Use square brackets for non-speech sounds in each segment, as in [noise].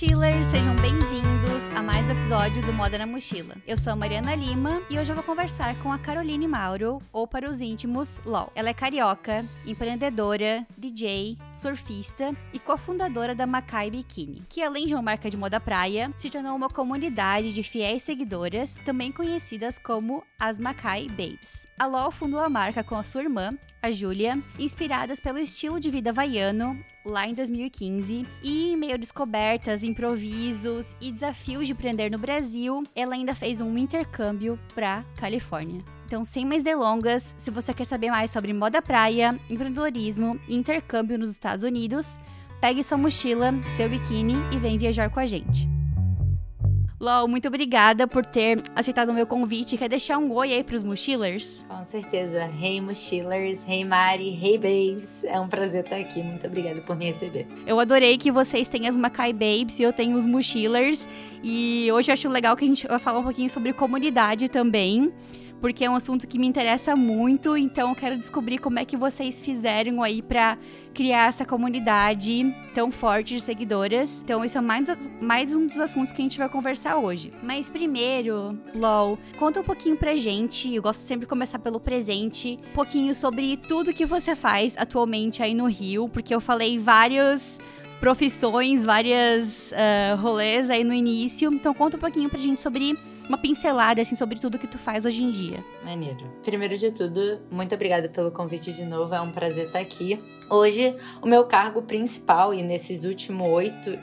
Mochilers, sejam bem-vindos a mais um episódio do Moda na Mochila. Eu sou a Mariana Lima e hoje eu vou conversar com a Caroline Mauro, ou para os íntimos, LOL. Ela é carioca, empreendedora, DJ, surfista e cofundadora da Makai Bikini, que além de uma marca de moda praia, se tornou uma comunidade de fiéis seguidoras, também conhecidas como as Makai Babes. A LOL fundou a marca com a sua irmã, a Júlia, inspiradas pelo estilo de vida vaiano, lá em 2015, e em meio a descobertas, improvisos e desafios de empreender no Brasil, ela ainda fez um intercâmbio para Califórnia. Então, sem mais delongas, se você quer saber mais sobre moda praia, empreendedorismo e intercâmbio nos Estados Unidos, pegue sua mochila, seu biquíni e vem viajar com a gente. Lol, muito obrigada por ter aceitado o meu convite. Quer deixar um oi aí pros mochilers? Com certeza. Hey, mochilers. Hey, Mari. Hey, babes. É um prazer estar aqui. Muito obrigada por me receber. Eu adorei que vocês têm as Macai Babes e eu tenho os mochilers. E hoje eu acho legal que a gente vai falar um pouquinho sobre comunidade também porque é um assunto que me interessa muito, então eu quero descobrir como é que vocês fizeram aí para criar essa comunidade tão forte de seguidoras. Então esse é mais, mais um dos assuntos que a gente vai conversar hoje. Mas primeiro, LOL, conta um pouquinho pra gente, eu gosto sempre de começar pelo presente, um pouquinho sobre tudo que você faz atualmente aí no Rio, porque eu falei vários profissões, várias uh, rolês aí no início. Então conta um pouquinho pra gente sobre uma pincelada, assim, sobre tudo que tu faz hoje em dia. Maneiro. Primeiro de tudo, muito obrigada pelo convite de novo. É um prazer estar aqui. Hoje, o meu cargo principal, e nesses últimos oito,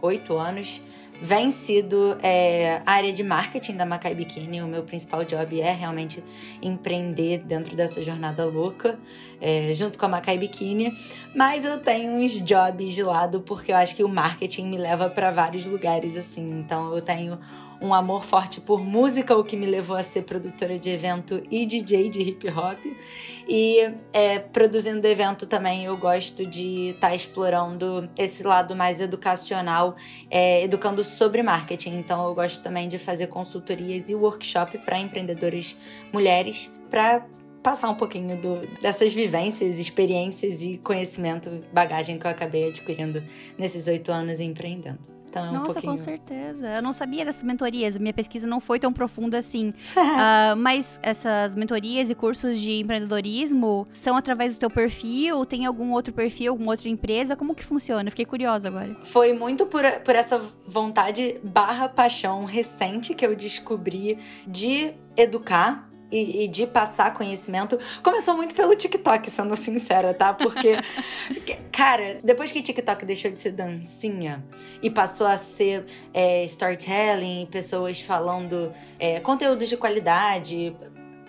oito anos, vem sido é, a área de marketing da Macai Bikini. O meu principal job é realmente empreender dentro dessa jornada louca, é, junto com a Macai Bikini. Mas eu tenho uns jobs de lado porque eu acho que o marketing me leva para vários lugares assim. Então eu tenho um amor forte por música, o que me levou a ser produtora de evento e DJ de hip hop. E é, produzindo evento também, eu gosto de estar tá explorando esse lado mais educacional, é, educando sobre marketing. Então, eu gosto também de fazer consultorias e workshop para empreendedoras mulheres, para passar um pouquinho do, dessas vivências, experiências e conhecimento, bagagem que eu acabei adquirindo nesses oito anos empreendendo. Então um Nossa, com certeza. Eu não sabia dessas mentorias, minha pesquisa não foi tão profunda assim. uh, [laughs] mas essas mentorias e cursos de empreendedorismo são através do teu perfil? Tem algum outro perfil, alguma outra empresa? Como que funciona? Fiquei curiosa agora. Foi muito por, por essa vontade barra paixão recente que eu descobri de educar e, e, de passar conhecimento começou muito pelo TikTok, sendo sincera, tá? Porque, [laughs] cara, depois que TikTok deixou de ser dancinha e passou a ser é, storytelling, pessoas falando é, conteúdos de qualidade,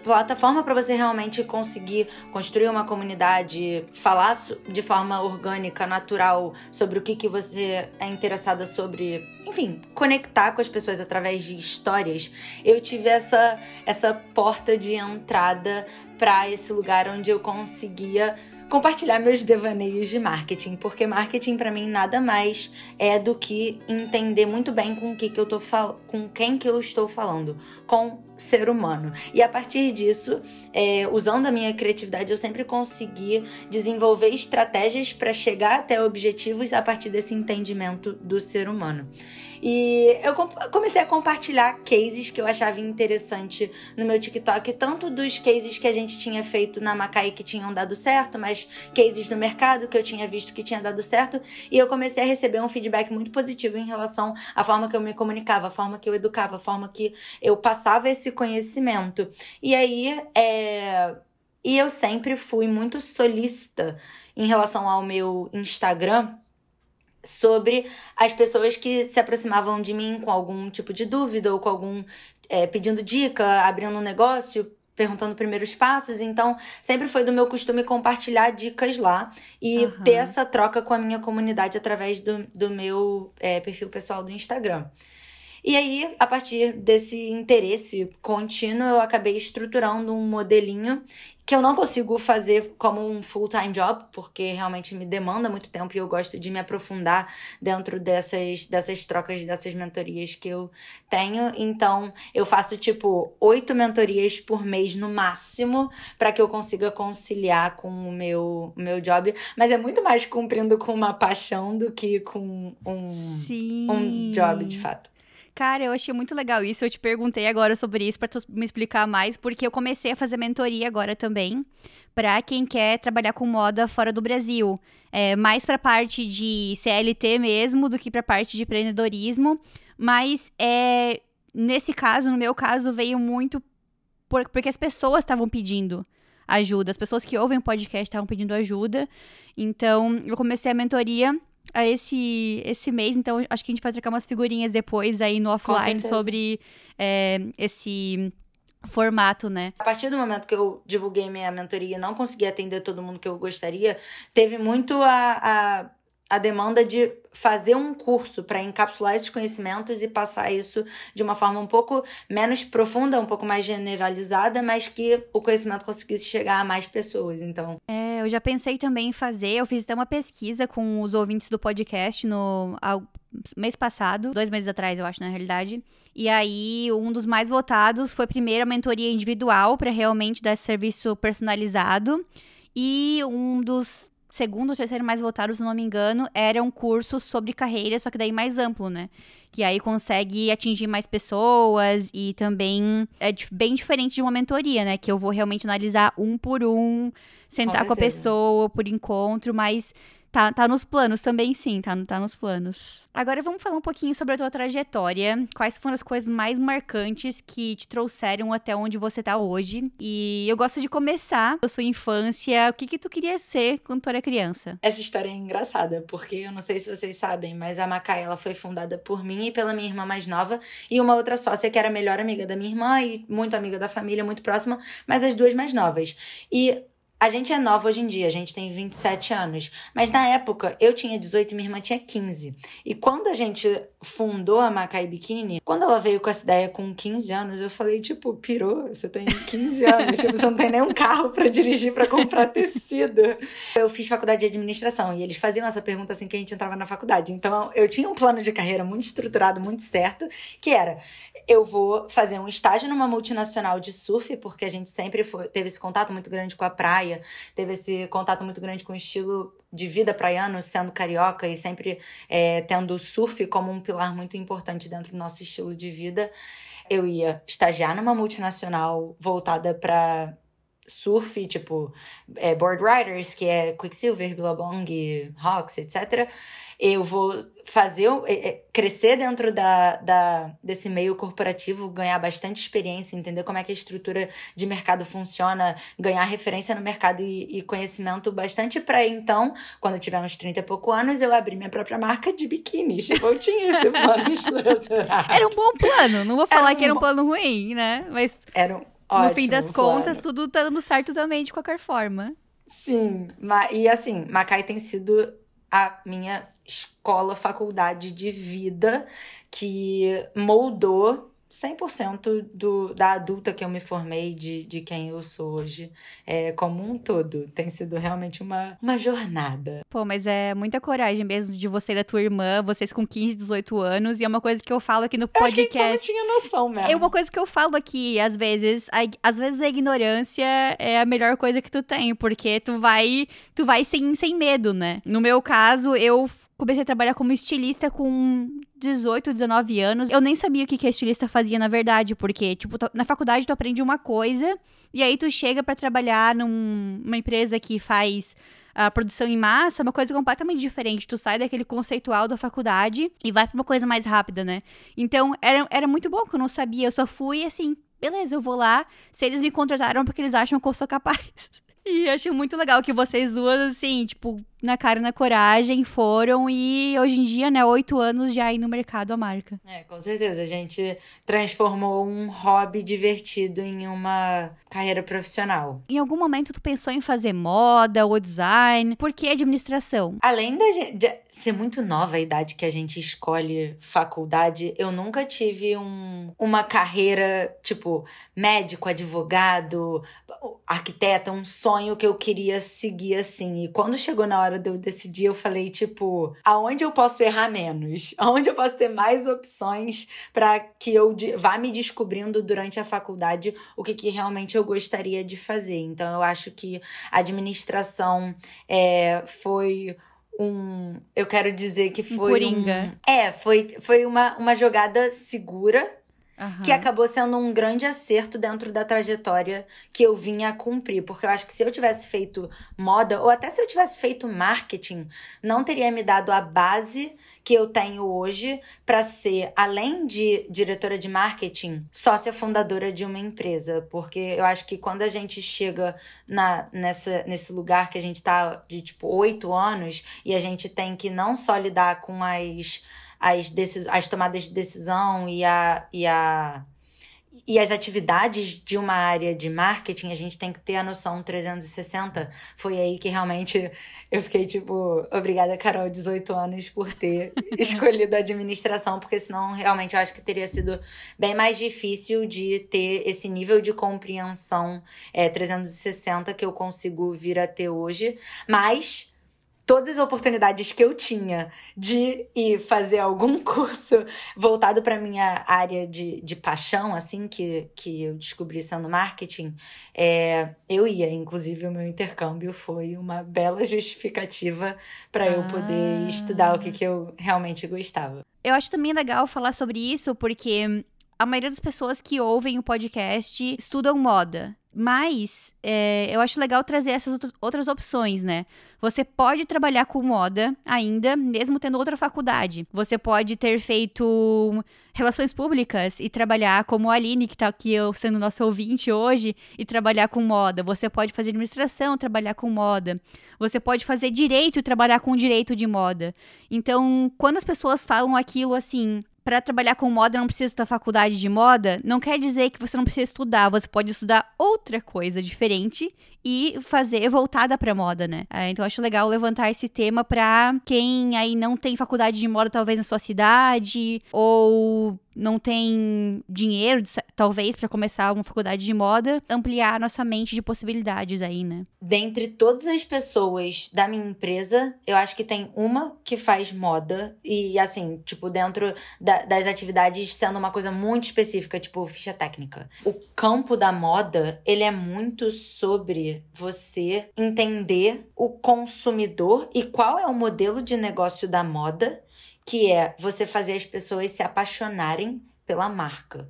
plataforma para você realmente conseguir construir uma comunidade, falar de forma orgânica, natural, sobre o que, que você é interessada sobre. Enfim, conectar com as pessoas através de histórias. Eu tive essa, essa porta de entrada para esse lugar onde eu conseguia compartilhar meus devaneios de marketing, porque marketing para mim nada mais é do que entender muito bem com que, que eu tô fal com quem que eu estou falando, com ser humano. E a partir disso, é, usando a minha criatividade, eu sempre consegui desenvolver estratégias para chegar até objetivos a partir desse entendimento do ser humano. E eu comecei a compartilhar cases que eu achava interessante no meu TikTok, tanto dos cases que a gente tinha feito na Macai que tinham dado certo, mas cases no mercado que eu tinha visto que tinha dado certo, e eu comecei a receber um feedback muito positivo em relação à forma que eu me comunicava, a forma que eu educava, a forma que eu passava esse esse conhecimento. E aí, é... e eu sempre fui muito solista em relação ao meu Instagram sobre as pessoas que se aproximavam de mim com algum tipo de dúvida ou com algum é, pedindo dica, abrindo um negócio, perguntando primeiros passos, então sempre foi do meu costume compartilhar dicas lá e uhum. ter essa troca com a minha comunidade através do, do meu é, perfil pessoal do Instagram. E aí, a partir desse interesse contínuo, eu acabei estruturando um modelinho que eu não consigo fazer como um full-time job, porque realmente me demanda muito tempo e eu gosto de me aprofundar dentro dessas, dessas trocas, dessas mentorias que eu tenho. Então, eu faço tipo oito mentorias por mês no máximo, para que eu consiga conciliar com o meu, meu job. Mas é muito mais cumprindo com uma paixão do que com um, Sim. um job de fato. Cara, eu achei muito legal isso. Eu te perguntei agora sobre isso para tu me explicar mais, porque eu comecei a fazer mentoria agora também para quem quer trabalhar com moda fora do Brasil, é, mais para parte de CLT mesmo do que para parte de empreendedorismo, mas é nesse caso, no meu caso, veio muito por, porque as pessoas estavam pedindo ajuda, as pessoas que ouvem o podcast estavam pedindo ajuda. Então, eu comecei a mentoria a esse, esse mês, então acho que a gente vai trocar umas figurinhas depois aí no offline sobre é, esse formato, né? A partir do momento que eu divulguei minha mentoria e não consegui atender todo mundo que eu gostaria, teve muito a, a a demanda de fazer um curso para encapsular esses conhecimentos e passar isso de uma forma um pouco menos profunda, um pouco mais generalizada, mas que o conhecimento conseguisse chegar a mais pessoas, então. É, eu já pensei também em fazer, eu fiz até uma pesquisa com os ouvintes do podcast no ao, mês passado, dois meses atrás, eu acho, na realidade. E aí, um dos mais votados foi primeiro a mentoria individual para realmente dar esse serviço personalizado. E um dos segundo ou terceiro mais votado, se não me engano, era um curso sobre carreira, só que daí mais amplo, né? Que aí consegue atingir mais pessoas e também é bem diferente de uma mentoria, né? Que eu vou realmente analisar um por um, sentar com, com a pessoa por encontro, mas Tá, tá nos planos também, sim, tá, tá nos planos. Agora vamos falar um pouquinho sobre a tua trajetória. Quais foram as coisas mais marcantes que te trouxeram até onde você tá hoje? E eu gosto de começar da sua infância. O que que tu queria ser quando tu era criança? Essa história é engraçada, porque eu não sei se vocês sabem, mas a Macaia ela foi fundada por mim e pela minha irmã mais nova e uma outra sócia que era a melhor amiga da minha irmã e muito amiga da família, muito próxima, mas as duas mais novas. E a gente é nova hoje em dia, a gente tem 27 anos. Mas na época eu tinha 18 e minha irmã tinha 15. E quando a gente fundou a Macai Bikini, quando ela veio com essa ideia com 15 anos, eu falei, tipo, pirou, você tem 15 anos, tipo, você não tem nem um carro para dirigir para comprar tecido. Eu fiz faculdade de administração e eles faziam essa pergunta assim que a gente entrava na faculdade. Então eu tinha um plano de carreira muito estruturado, muito certo, que era: eu vou fazer um estágio numa multinacional de surf, porque a gente sempre foi, teve esse contato muito grande com a praia, teve esse contato muito grande com o estilo de vida praiano, sendo carioca e sempre é, tendo o surf como um pilar muito importante dentro do nosso estilo de vida. Eu ia estagiar numa multinacional voltada para surf, tipo é, board riders, que é Quicksilver, Billabong, Hawks, etc eu vou fazer é, é, crescer dentro da, da, desse meio corporativo, ganhar bastante experiência, entender como é que a estrutura de mercado funciona, ganhar referência no mercado e, e conhecimento bastante para então, quando eu tiver uns 30 e pouco anos, eu abrir minha própria marca de biquíni Eu tinha esse [laughs] plano estruturado. Era um bom plano, não vou falar era um que era um plano ruim, né? Mas era um ótimo no fim das plano. contas, tudo tá dando certo também, de qualquer forma. Sim, e assim, Macai tem sido a minha escola, faculdade de vida que moldou 100% do, da adulta que eu me formei, de, de quem eu sou hoje, é, como um todo. Tem sido realmente uma, uma jornada. Pô, mas é muita coragem mesmo de você e da tua irmã, vocês com 15, 18 anos, e é uma coisa que eu falo aqui no podcast. Eu acho que a não tinha noção mesmo. É uma coisa que eu falo aqui, às vezes, a, às vezes a ignorância é a melhor coisa que tu tem, porque tu vai, tu vai sem, sem medo, né? No meu caso, eu comecei a trabalhar como estilista com 18, 19 anos. Eu nem sabia o que, que a estilista fazia, na verdade, porque, tipo, na faculdade tu aprende uma coisa e aí tu chega para trabalhar numa num, empresa que faz a ah, produção em massa, uma coisa completamente diferente. Tu sai daquele conceitual da faculdade e vai pra uma coisa mais rápida, né? Então, era, era muito bom que eu não sabia. Eu só fui assim, beleza, eu vou lá. Se eles me contrataram é porque eles acham que eu sou capaz. [laughs] E acho muito legal que vocês duas, assim, tipo, na cara e na coragem, foram e hoje em dia, né, oito anos já aí no mercado a marca. É, com certeza. A gente transformou um hobby divertido em uma carreira profissional. Em algum momento tu pensou em fazer moda ou design? Por que administração? Além de, de ser muito nova a idade que a gente escolhe faculdade, eu nunca tive um, uma carreira tipo médico, advogado, arquiteta, um sonho que eu queria seguir assim. E quando chegou na hora hora de eu decidir, eu falei, tipo, aonde eu posso errar menos? [laughs] Aonde eu posso ter mais opções para que eu vá me descobrindo durante a faculdade o que, que realmente eu gostaria de fazer? Então, eu acho que a administração é, foi um. Eu quero dizer que foi. Um, é, foi, foi uma, uma jogada segura Uhum. Que acabou sendo um grande acerto dentro da trajetória que eu vinha a cumprir. Porque eu acho que se eu tivesse feito moda, ou até se eu tivesse feito marketing, não teria me dado a base que eu tenho hoje para ser, além de diretora de marketing, sócia fundadora de uma empresa. Porque eu acho que quando a gente chega na, nessa, nesse lugar que a gente está de tipo oito anos e a gente tem que não só lidar com as as, decisões, as tomadas de decisão e, a, e, a, e as atividades de uma área de marketing, a gente tem que ter a noção 360. Foi aí que realmente eu fiquei tipo, obrigada, Carol, 18 anos, por ter [laughs] escolhido a administração, porque senão realmente eu acho que teria sido bem mais difícil de ter esse nível de compreensão é, 360 que eu consigo vir a ter hoje. Mas todas as oportunidades que eu tinha de ir fazer algum [laughs] curso voltado para minha área de, de paixão, assim, que, que eu descobri sendo marketing, é, eu ia. Inclusive, o meu intercâmbio foi uma bela justificativa para ah. eu poder ah. estudar o que, que eu realmente gostava. Eu acho também legal falar sobre isso, porque a maioria das pessoas que ouvem o podcast estudam moda. Mas é, eu acho legal trazer essas outras opções, né? Você pode trabalhar com moda ainda, mesmo tendo outra faculdade. Você pode ter feito relações públicas e trabalhar como a Aline, que tá aqui eu sendo nosso ouvinte hoje, e trabalhar com moda. Você pode fazer administração, trabalhar com moda. Você pode fazer direito e trabalhar com direito de moda. Então, quando as pessoas falam aquilo assim, para trabalhar com moda não precisa da faculdade de moda, não quer dizer que você não precisa estudar, você pode estudar outra coisa diferente e fazer é voltada pra moda, né? É, então acho legal levantar esse tema pra quem aí não tem faculdade de moda, talvez na sua cidade, ou não tem dinheiro, talvez, para começar uma faculdade de moda, ampliar nossa mente de possibilidades aí, né? Dentre todas as pessoas da minha empresa, eu acho que tem uma que faz moda e, assim, tipo, dentro da, das atividades sendo uma coisa muito específica, tipo, ficha técnica. O campo da moda, ele é muito sobre você entender o consumidor e qual é o modelo de negócio da moda, que é você fazer as pessoas se apaixonarem pela marca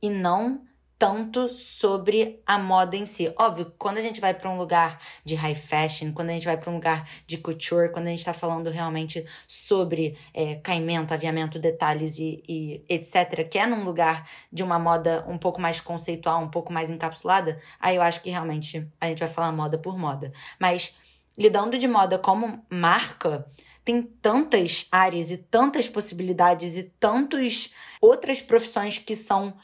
e não tanto sobre a moda em si. Óbvio, quando a gente vai para um lugar de high fashion, quando a gente vai para um lugar de couture, quando a gente está falando realmente sobre é, caimento, aviamento, detalhes e, e etc., que é num lugar de uma moda um pouco mais conceitual, um pouco mais encapsulada, aí eu acho que realmente a gente vai falar moda por moda. Mas lidando de moda como marca, tem tantas áreas e tantas possibilidades e tantas outras profissões que são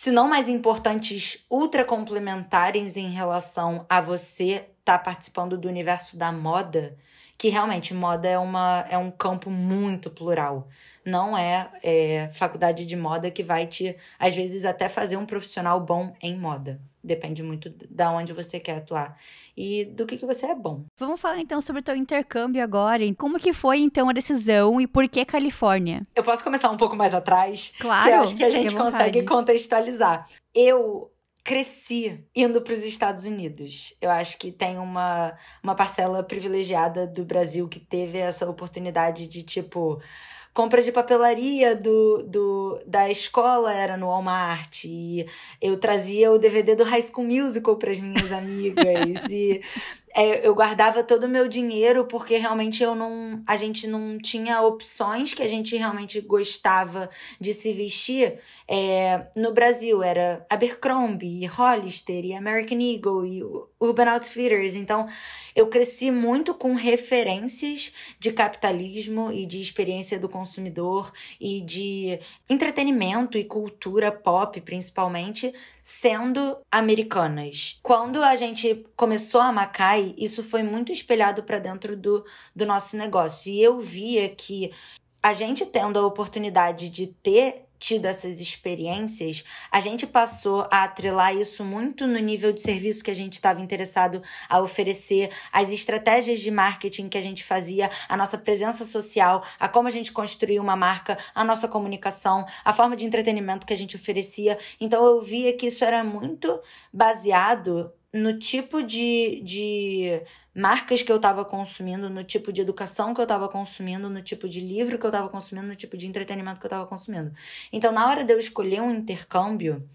se não mais importantes, ultra complementares em relação a você estar tá participando do universo da moda, que realmente moda é, uma, é um campo muito plural. Não é, é faculdade de moda que vai te, às vezes, até fazer um profissional bom em moda. Depende muito da onde você quer atuar e do que, que você é bom. Vamos falar então sobre o teu intercâmbio agora. Como que foi então a decisão e por que Califórnia? Eu posso começar um pouco mais atrás? Claro. Que eu acho que a gente consegue contextualizar. Eu cresci indo para os Estados Unidos. Eu acho que tem uma, uma parcela privilegiada do Brasil que teve essa oportunidade de tipo compra de papelaria do, do, da escola era no Walmart. E eu trazia o DVD do High School Musical para as minhas amigas. e é, eu guardava todo o meu dinheiro porque realmente eu não. A gente não tinha opções que a gente realmente gostava de se vestir. É, no Brasil era Abercrombie, Hollister e American Eagle e Urban Outfitters. Então, eu cresci muito com referências de capitalismo e de experiência do consumidor e de entretenimento e cultura pop, principalmente, sendo americanas. Quando a gente começou a Macai, isso foi muito espelhado para dentro do, do nosso negócio. E eu via que a gente tendo a oportunidade de ter tido essas experiências, a gente passou a atrelar isso muito no nível de serviço que a gente estava interessado a oferecer, as estratégias de marketing que a gente fazia, a nossa presença social, a como a gente construía uma marca, a nossa comunicação, a forma de entretenimento que a gente oferecia. Então eu via que isso era muito baseado no tipo de, de marcas que eu estava consumindo, no tipo de educação que eu estava consumindo, no tipo de livro que eu estava consumindo, no tipo de entretenimento que eu estava consumindo. Então, na hora de eu escolher um intercâmbio,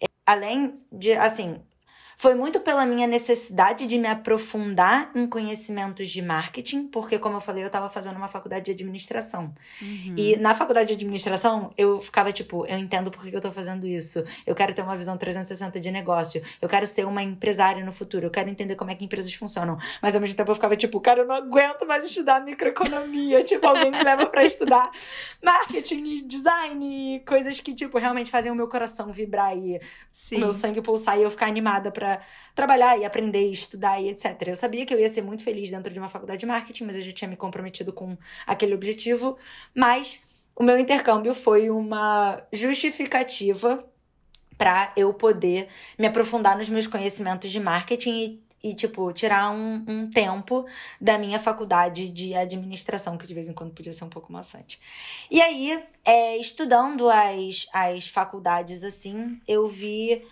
é, além de, assim, foi muito pela minha necessidade de me aprofundar em conhecimentos de marketing, porque, como eu falei, eu estava fazendo uma faculdade de administração. Uhum. E na faculdade de administração, eu ficava tipo, eu entendo por que eu estou fazendo isso. Eu quero ter uma visão 360 de negócio. Eu quero ser uma empresária no futuro. Eu quero entender como é que empresas funcionam. Mas ao mesmo tempo eu ficava tipo, cara, eu não aguento mais estudar microeconomia. [laughs] tipo, alguém me leva para estudar marketing e design, coisas que, tipo, realmente fazem o meu coração vibrar e Sim. o meu sangue pulsar e eu ficar animada para para trabalhar e aprender e estudar e etc. Eu sabia que eu ia ser muito feliz dentro de uma faculdade de marketing, mas eu já tinha me comprometido com aquele objetivo. Mas o meu intercâmbio foi uma justificativa para eu poder me aprofundar nos meus conhecimentos de marketing e, e tipo, tirar um, um, tempo da minha faculdade de administração, que de vez em quando podia ser um pouco maçante. E aí, é, estudando as, as faculdades assim, eu vi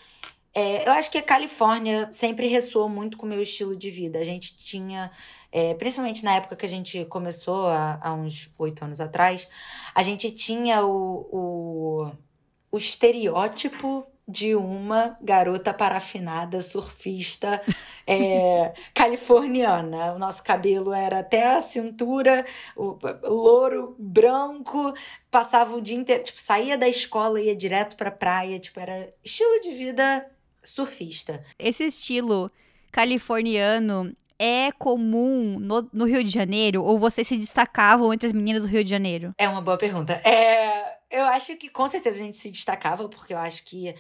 é, eu acho que a Califórnia sempre ressoou muito com o meu estilo de vida. A gente tinha, é, principalmente na época que a gente começou, há, há uns oito anos atrás, a gente tinha o, o, o estereótipo de uma garota parafinada, surfista, é, [laughs] californiana. O nosso cabelo era até a cintura, o, o louro, branco, passava o dia inteiro, tipo, saía da escola, ia direto pra praia, tipo, era estilo de vida surfista. Esse estilo californiano é comum no, no, Rio de Janeiro ou vocês se destacavam entre as meninas do Rio de Janeiro? É uma boa pergunta. É, eu acho que com certeza a gente se destacava, porque eu acho que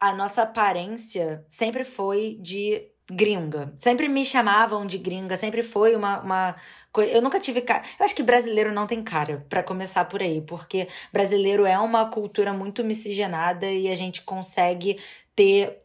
a nossa aparência sempre foi de gringa. Sempre me chamavam de gringa, sempre foi uma, uma coisa. Eu nunca tive cara. Eu acho que brasileiro não tem cara, para começar por aí, porque brasileiro é uma cultura muito miscigenada e a gente consegue ter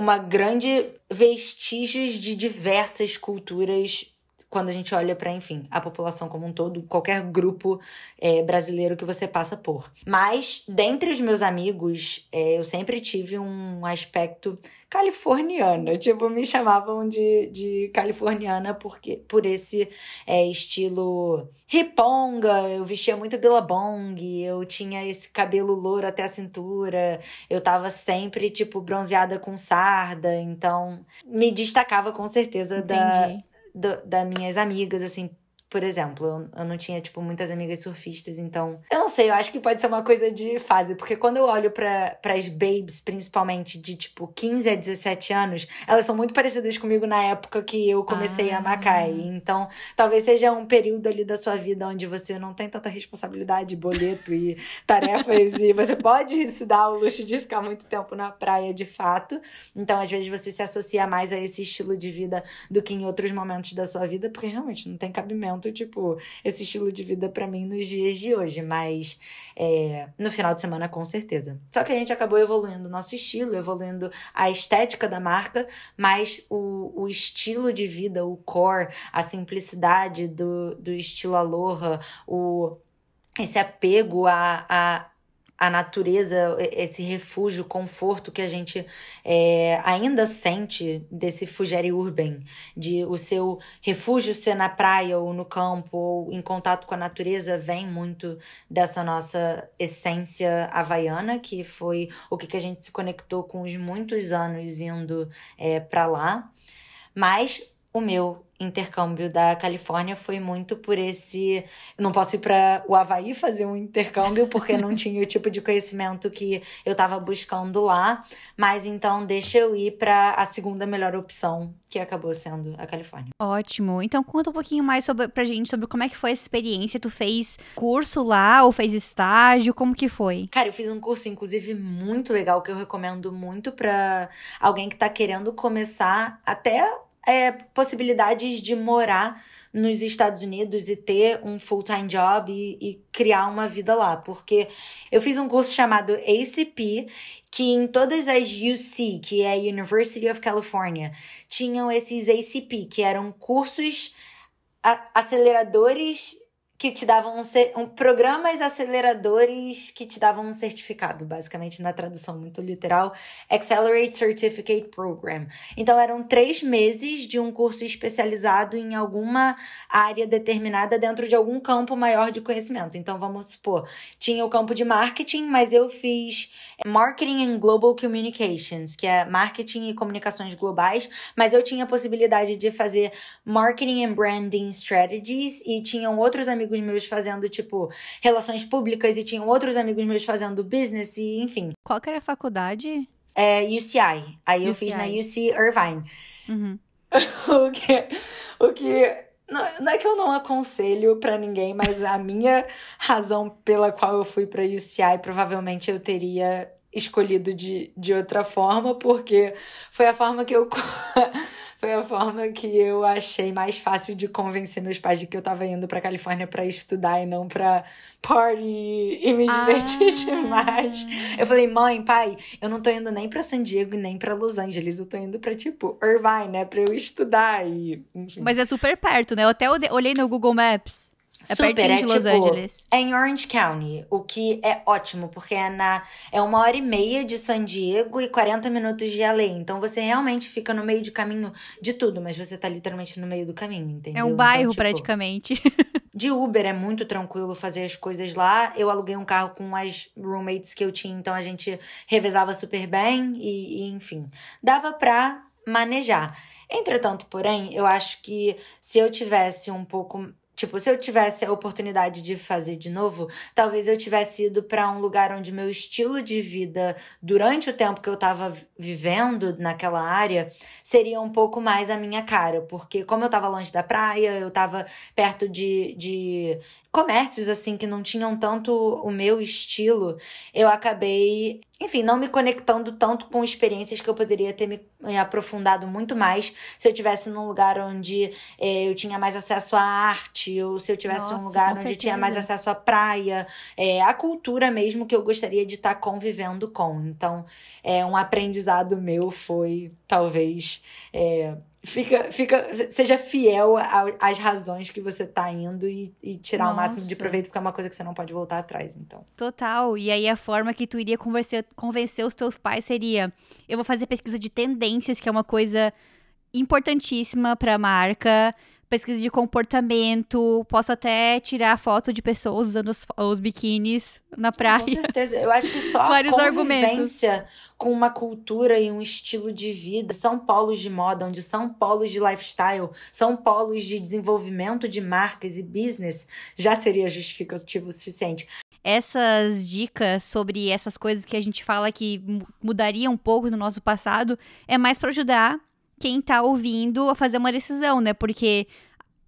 uma grande vestígios de diversas culturas quando a gente olha para, enfim, a população como um todo, qualquer grupo é, brasileiro que você passa por. Mas, dentre os meus amigos, é, eu sempre tive um aspecto californiano. Tipo, me chamavam de, de californiana porque, por esse é, estilo riponga, eu vestia muito billabong, eu tinha esse cabelo louro até a cintura, eu tava sempre, tipo, bronzeada com sarda, então me destacava com certeza Entendi. da do, das minhas amigas, assim, por exemplo, eu não tinha, tipo, muitas amigas surfistas, então. Eu não sei, eu acho que pode ser uma coisa de fase, porque quando eu olho para as babes, principalmente de, tipo, 15 a 17 anos, elas são muito parecidas comigo na época que eu comecei ah. a Macai. Então, talvez seja um período ali da sua vida onde você não tem tanta responsabilidade, boleto e [laughs] tarefas, e você pode se dar o luxo de ficar muito tempo na praia de fato. Então, às vezes, você se associa mais a esse estilo de vida do que em outros momentos da sua vida, porque realmente não tem cabimento tanto, tipo, esse estilo de vida para mim nos dias de hoje, mas é, no final de semana, com certeza. Só que a gente acabou evoluindo o nosso estilo, evoluindo a estética da marca, mas o, o estilo de vida, o core, a simplicidade do, do estilo Aloha, o esse apego a, a natureza, esse refúgio, conforto que a gente é, ainda sente desse fugere urban, de o seu refúgio ser na praia ou no campo ou em contato com a natureza, vem muito dessa nossa essência havaiana, que foi o que, que a gente se conectou com os muitos anos indo é, para lá. Mas o meu intercâmbio da Califórnia foi muito por esse. não posso ir para o Havaí fazer um intercâmbio, porque não [laughs] tinha o tipo de conhecimento que eu estava buscando lá. Mas então, deixa eu ir para a segunda melhor opção, que acabou sendo a Califórnia. Ótimo. Então, conta um pouquinho mais sobre, pra gente sobre como é que foi essa experiência. Tu fez curso lá ou fez estágio? Como que foi? Cara, eu fiz um curso, inclusive, muito legal, que eu recomendo muito para alguém que está querendo começar até é, possibilidades de morar nos Estados Unidos e ter um full-time job e, e, criar uma vida lá. Porque eu fiz um curso chamado ACP, que em todas as UC, que é University of California, tinham esses ACP, que eram cursos aceleradores que te davam um, um, programas aceleradores que te davam um certificado, basicamente na tradução muito literal, Accelerate Certificate Program. Então eram três meses de um curso especializado em alguma área determinada dentro de algum campo maior de conhecimento. Então vamos supor, tinha o campo de marketing, mas eu fiz eh, Marketing and Global Communications, que é marketing e comunicações globais, mas eu tinha a possibilidade de fazer Marketing and Branding Strategies e tinham outros amigos amigos meus fazendo, tipo, relações públicas e tinham outros amigos meus fazendo business e enfim. Qual que era a faculdade? É UCI. Aí UCI. eu fiz na UC Irvine. Uhum. [laughs] o que. O que não, não, é que eu não aconselho para ninguém, mas a minha razão pela qual eu fui para UCI provavelmente eu teria escolhido de, de outra forma, porque foi a forma que eu [laughs] Foi a forma que eu achei mais fácil de convencer meus pais de que eu tava indo pra Califórnia para estudar e não pra party e me divertir ah. demais. Eu falei, mãe, pai, eu não tô indo nem pra San Diego nem pra Los Angeles, eu tô indo pra tipo Irvine, né? Pra eu estudar e. Enfim. Mas é super perto, né? Eu até olhei no Google Maps. É Super, pertinho é, de Los tipo, Angeles. É em Orange County, o que é ótimo, porque é na é uma hora e meia de San Diego e 40 minutos de LA. Então você realmente fica no meio de caminho de tudo, mas você tá literalmente no meio do caminho, entendeu? É um então, bairro então, tipo, praticamente. [laughs] de Uber é muito tranquilo fazer as coisas lá. Eu aluguei um carro com as roommates que eu tinha, então a gente revezava super bem e, e enfim, dava pra manejar. Entretanto, porém, eu acho que se eu tivesse um pouco Tipo, se eu tivesse a oportunidade de fazer de novo, talvez eu tivesse ido para um lugar onde meu estilo de vida durante o tempo que eu estava vivendo naquela área seria um pouco mais a minha cara, porque como eu estava longe da praia, eu estava perto de, de comércios assim que não tinham tanto o meu estilo, eu acabei enfim, não me conectando tanto com experiências que eu poderia ter me aprofundado muito mais se eu tivesse num lugar onde é, eu tinha mais acesso à arte, ou se eu tivesse Nossa, um lugar onde eu tinha mais acesso à praia, é, à cultura mesmo que eu gostaria de estar tá convivendo com. Então, é, um aprendizado meu foi talvez. É, Fica, fica, seja fiel às razões que você tá indo e, e tirar Nossa. o máximo de proveito, porque é uma coisa que você não pode voltar atrás, então. Total. E aí a forma que tu iria convencer, convencer os teus pais seria: eu vou fazer pesquisa de tendências, que é uma coisa importantíssima pra marca pesquisa de comportamento, posso até tirar foto de pessoas usando os, os biquínis na praia. Com certeza, eu acho que só [laughs] Vários a convivência argumentos. com uma cultura e um estilo de vida, são polos de moda, onde são polos de lifestyle, são polos de desenvolvimento de marcas e business, já seria justificativo o suficiente essas dicas sobre essas coisas que a gente fala que mudaria um pouco no nosso passado é mais para ajudar quem tá ouvindo a fazer uma decisão, né? Porque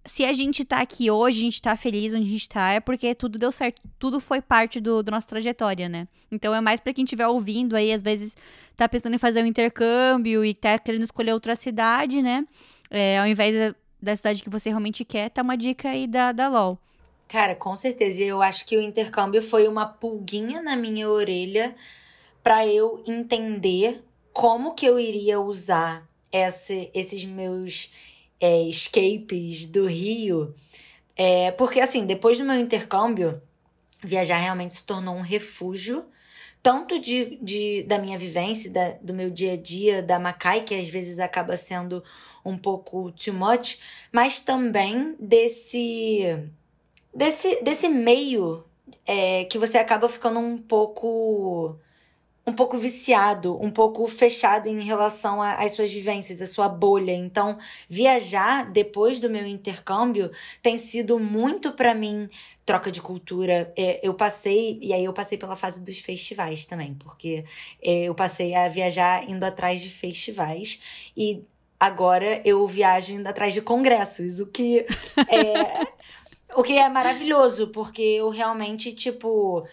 se a gente tá aqui hoje, a gente tá feliz onde a gente tá, é porque tudo deu certo, tudo foi parte do, do nossa trajetória, né? Então é mais para quem estiver ouvindo aí, às vezes tá pensando em fazer um intercâmbio e tá querendo escolher outra cidade, né? É, ao invés da, da, cidade que você realmente quer, tá uma dica aí da, da LOL. Cara, com certeza. Eu acho que o intercâmbio foi uma pulguinha na minha orelha para eu entender como que eu iria usar esse, esses meus é, escapes do Rio. É, porque, assim, depois do meu intercâmbio, viajar realmente se tornou um refúgio, tanto de, de da minha vivência, da, do meu dia a dia, da Macai, que às vezes acaba sendo um pouco too much, mas também desse, desse, desse meio é, que você acaba ficando um pouco um pouco viciado, um pouco fechado em relação às suas vivências, à sua bolha. Então, viajar depois do meu intercâmbio tem sido muito para mim troca de cultura. É, eu passei, e aí eu passei pela fase dos festivais também, porque é, eu passei a viajar indo atrás de festivais e agora eu viajo indo atrás de congressos, o que é, [laughs] o que é maravilhoso, porque eu realmente, tipo,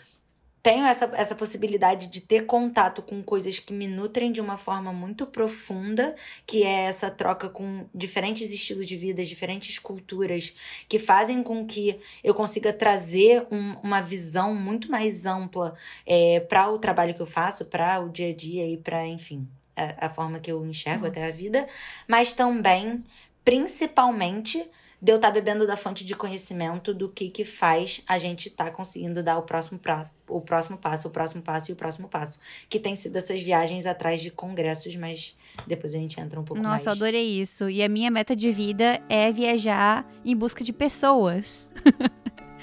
tenho essa, essa possibilidade de ter contato com coisas que me nutrem de uma forma muito profunda, que é essa troca com diferentes estilos de vida, diferentes culturas, que fazem com que eu consiga trazer um, uma visão muito mais ampla é, para o trabalho que eu faço, para o dia a dia e para, enfim, a, a, forma que eu enxergo Nossa. até a vida, mas também, principalmente, de eu estar tá bebendo da fonte de conhecimento do que que faz a gente estar tá conseguindo dar o próximo, pra, o próximo passo, o próximo passo e o próximo passo. Que tem sido essas viagens atrás de congressos, mas depois a gente entra um pouco Nossa, mais. Nossa, adorei isso. E a minha meta de vida é viajar em busca de pessoas. [laughs]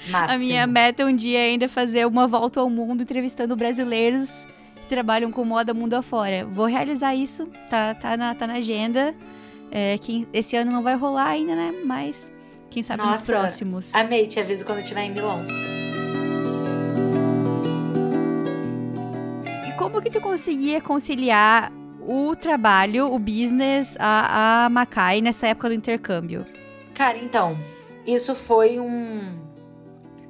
Máximo. A minha meta é um dia ainda é fazer uma volta ao mundo entrevistando brasileiros que trabalham com moda mundo afora. Vou realizar isso, tá, tá, na, tá na agenda. É, que esse ano não vai rolar ainda, né? Mas quem sabe Nossa, nos próximos. Amei, te aviso quando estiver em Milão. E como que tu conseguia conciliar o trabalho, o business, a, a Macai nessa época do intercâmbio? Cara, então, isso foi um.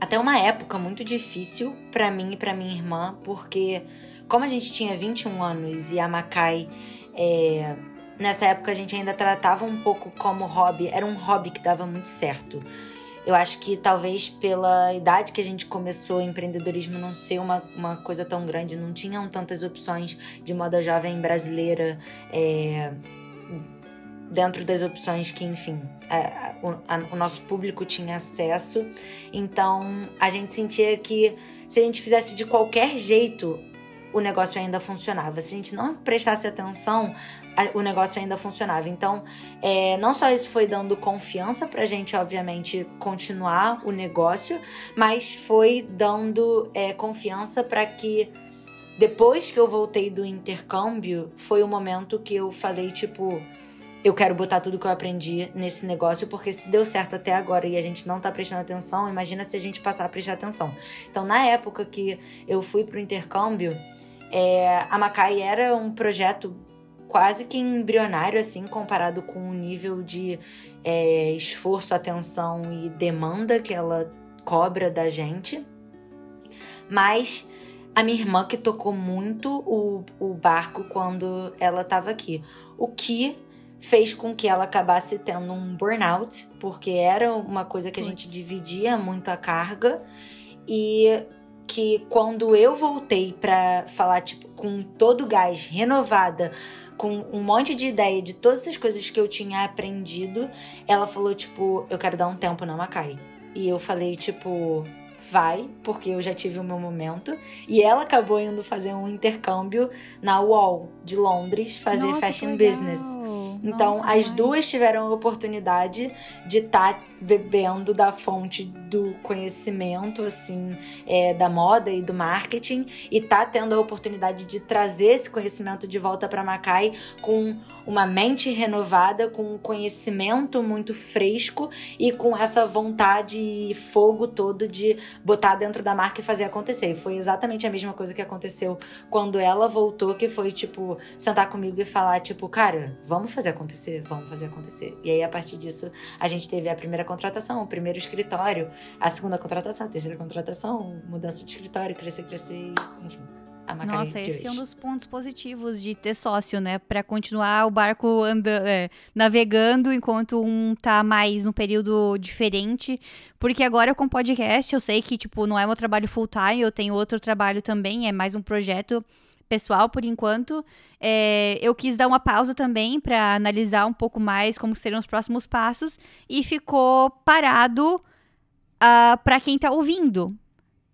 Até uma época muito difícil para mim e para minha irmã, porque como a gente tinha 21 anos e a Macai é, Nessa época a gente ainda tratava um pouco como hobby, era um hobby que dava muito certo. Eu acho que talvez pela idade que a gente começou, empreendedorismo não ser uma, uma coisa tão grande, não tinham tantas opções de moda jovem brasileira é, dentro das opções que, enfim, a, a, o nosso público tinha acesso. Então a gente sentia que se a gente fizesse de qualquer jeito, o negócio ainda funcionava. Se a gente não prestasse atenção, o negócio ainda funcionava. Então, é, não só isso foi dando confiança pra gente, obviamente, continuar o negócio, mas foi dando é, confiança para que depois que eu voltei do intercâmbio, foi o momento que eu falei, tipo, eu quero botar tudo que eu aprendi nesse negócio, porque se deu certo até agora e a gente não tá prestando atenção, imagina se a gente passar a prestar atenção. Então, na época que eu fui pro intercâmbio, é, a Macai era um projeto quase que embrionário, assim, comparado com o nível de é, esforço, atenção e demanda que ela cobra da gente. Mas a minha irmã que tocou muito o, o barco quando ela estava aqui. O que fez com que ela acabasse tendo um burnout, porque era uma coisa que a gente dividia muito a carga e que quando eu voltei para falar tipo com todo o gás renovada, com um monte de ideia de todas as coisas que eu tinha aprendido, ela falou, tipo, eu quero dar um tempo na Makai. E eu falei, tipo, vai, porque eu já tive o meu momento. E ela acabou indo fazer um intercâmbio na UOL de Londres, fazer Nossa, fashion business. Então, Nossa, as mãe. duas tiveram a oportunidade de estar tá bebendo da fonte do conhecimento, assim, é, da moda e do marketing, e tá tendo a oportunidade de trazer esse conhecimento de volta para Macai com uma mente renovada, com um conhecimento muito fresco e com essa vontade e fogo todo de botar dentro da marca e fazer acontecer. E foi exatamente a mesma coisa que aconteceu quando ela voltou, que foi tipo sentar comigo e falar tipo, cara, vamos fazer acontecer, vamos fazer acontecer. E aí a partir disso a gente teve a primeira contratação, o primeiro escritório, a segunda contratação, a terceira contratação, mudança de escritório, crescer, crescer, enfim. Nossa, esse é um dos pontos positivos de ter sócio, né? Para continuar o barco anda, é, navegando enquanto um tá mais num período diferente. Porque agora com podcast, eu sei que, tipo, não é meu trabalho full-time, eu tenho outro trabalho também, é mais um projeto pessoal por enquanto. É, eu quis dar uma pausa também para analisar um pouco mais como seriam os próximos passos e ficou parado uh, ah, para quem está ouvindo.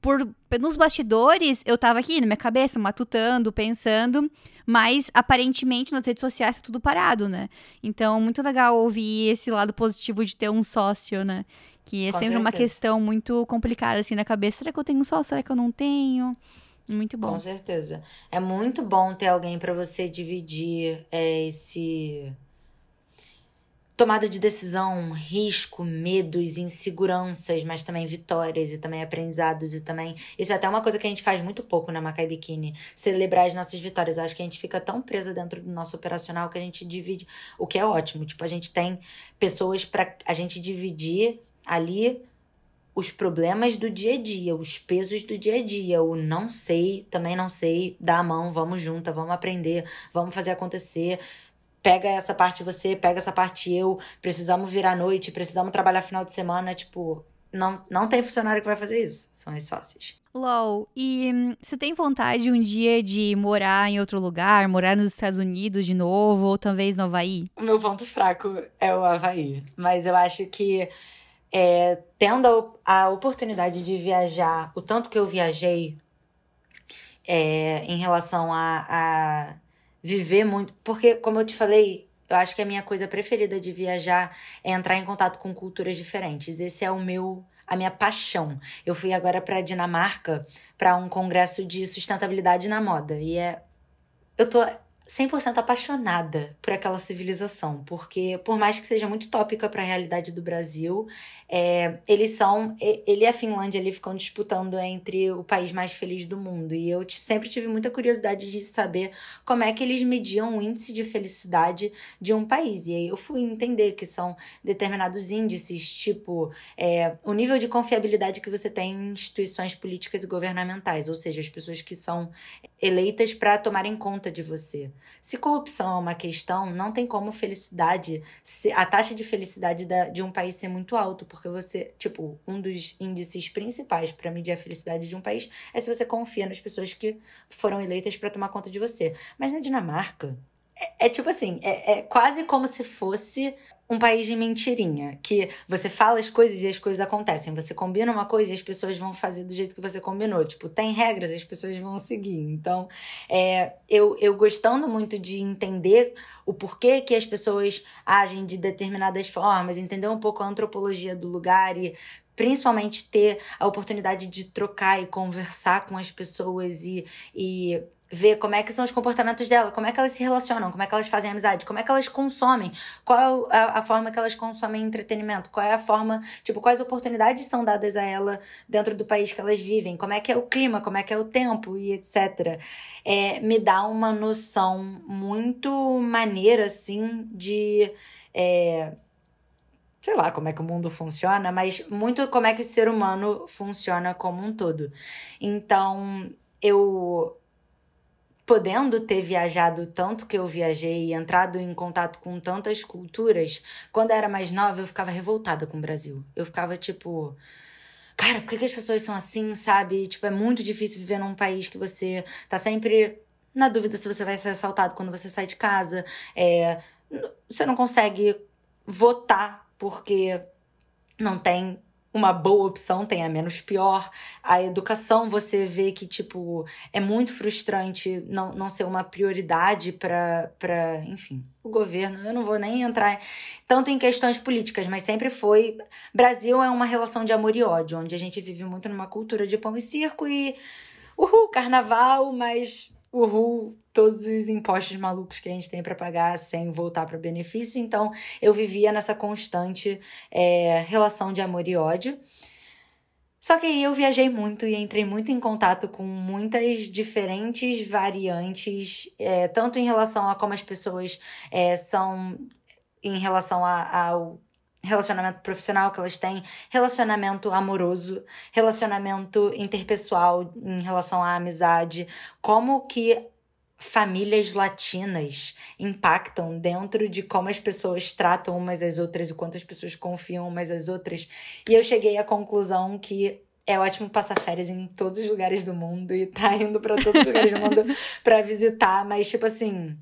Por, nos bastidores, eu estava aqui na minha cabeça, matutando, pensando, mas aparentemente nas redes sociais tá tudo parado, né? Então, muito legal ouvir esse lado positivo de ter um sócio, né? Que é Com sempre certeza. uma questão muito complicada, assim, na cabeça. Será que eu tenho um sócio? Será que eu não tenho? Muito bom. Com certeza. É muito bom ter alguém para você dividir é, esse tomada de decisão, risco, medos, inseguranças, mas também vitórias e também aprendizados e também isso é até uma coisa que a gente faz muito pouco na Macai Bikini, celebrar as nossas vitórias. Eu acho que a gente fica tão presa dentro do nosso operacional que a gente divide, o que é ótimo. Tipo, a gente tem pessoas para a gente dividir ali os problemas do dia a dia, os pesos do dia a dia, o não sei, também não sei, dá a mão, vamos junta, vamos aprender, vamos fazer acontecer. Pega essa parte você, pega essa parte eu, precisamos virar noite, precisamos trabalhar final de semana, tipo, não, não tem funcionário que vai fazer isso, são as sócias. LOL, e hum, você tem vontade um dia de morar em outro lugar, morar nos Estados Unidos de novo, ou talvez no Havaí? O meu ponto fraco é o Havaí, mas eu acho que é, tendo a, a oportunidade de viajar, o tanto que eu viajei é, em relação a, a viver muito. Porque, como eu te falei, eu acho que a minha coisa preferida de viajar é entrar em contato com culturas diferentes. Esse é o meu a minha paixão. Eu fui agora para Dinamarca para um congresso de sustentabilidade na moda e é eu tô 100% apaixonada por aquela civilização, porque por mais que seja muito tópica para a realidade do Brasil, é, eles são, ele e a Finlândia ali ficam disputando entre o país mais feliz do mundo. E eu sempre tive muita curiosidade de saber como é que eles mediam o índice de felicidade de um país. E aí eu fui entender que são determinados índices, tipo é, o nível de confiabilidade que você tem em instituições políticas e governamentais, ou seja, as pessoas que são eleitas para tomarem conta de você. Se corrupção é uma questão, não tem como felicidade, a taxa de felicidade de um país ser muito alto, porque você, tipo, um dos índices principais para medir a felicidade de um país é se você confia nas pessoas que foram eleitas para tomar conta de você. Mas na Dinamarca, é, é, tipo assim, é, é quase como se fosse um país de mentirinha, que você fala as coisas e as coisas acontecem. Você combina uma coisa e as pessoas vão fazer do jeito que você combinou. Tipo, tem regras e as pessoas vão seguir. Então, é, eu, eu gostando muito de entender o porquê que as pessoas agem de determinadas formas, entender um pouco a antropologia do lugar e principalmente ter a oportunidade de trocar e conversar com as pessoas e, e ver como é que são os comportamentos dela, como é que elas se relacionam, como é que elas fazem amizade, como é que elas consomem, qual é a, forma que elas consomem entretenimento, qual é a forma, tipo, quais oportunidades são dadas a ela dentro do país que elas vivem, como é que é o clima, como é que é o tempo e etc. É, me dá uma noção muito maneira, assim, de. É, sei lá como é que o mundo funciona, mas muito como é que o ser humano funciona como um todo. Então, eu podendo ter viajado tanto que eu viajei e entrado em contato com tantas culturas, quando eu era mais nova eu ficava revoltada com o Brasil. Eu ficava tipo, cara, por que, que as pessoas são assim, sabe? Tipo, é muito difícil viver num país que você tá sempre na dúvida se você vai ser assaltado quando você sai de casa. É, você não consegue votar porque não tem uma boa opção, tem a menos pior. A educação, você vê que, tipo, é muito frustrante não, não ser uma prioridade para, enfim, o governo. Eu não vou nem entrar tanto em questões políticas, mas sempre foi. Brasil é uma relação de amor e ódio, onde a gente vive muito numa cultura de pão e circo e. Uhul, carnaval, mas. Uhul, todos os impostos malucos que a gente tem para pagar sem voltar para benefício. Então, eu vivia nessa constante é, relação de amor e ódio. Só que aí eu viajei muito e entrei muito em contato com muitas diferentes variantes, é, tanto em relação a como as pessoas é, são em relação a, ao relacionamento profissional que elas têm, relacionamento amoroso, relacionamento interpessoal em relação à amizade, como que famílias latinas impactam dentro de como as pessoas tratam umas as outras e quanto as pessoas confiam umas às outras. E eu cheguei à conclusão que é ótimo passar férias em todos os lugares do mundo e tá indo para todos os lugares do mundo [laughs] para visitar, mas tipo assim,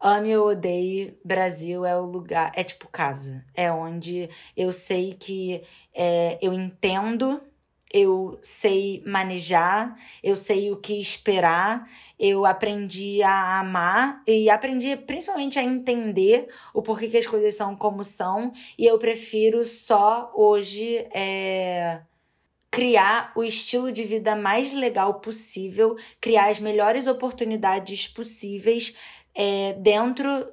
ame ou odeie, Brasil é o lugar, é tipo casa, é onde eu sei que é, eu entendo eu sei manejar, eu sei o que esperar, eu aprendi a amar e aprendi principalmente a entender o porquê que as coisas são como são, e eu prefiro só hoje é, criar o estilo de vida mais legal possível, criar as melhores oportunidades possíveis é, dentro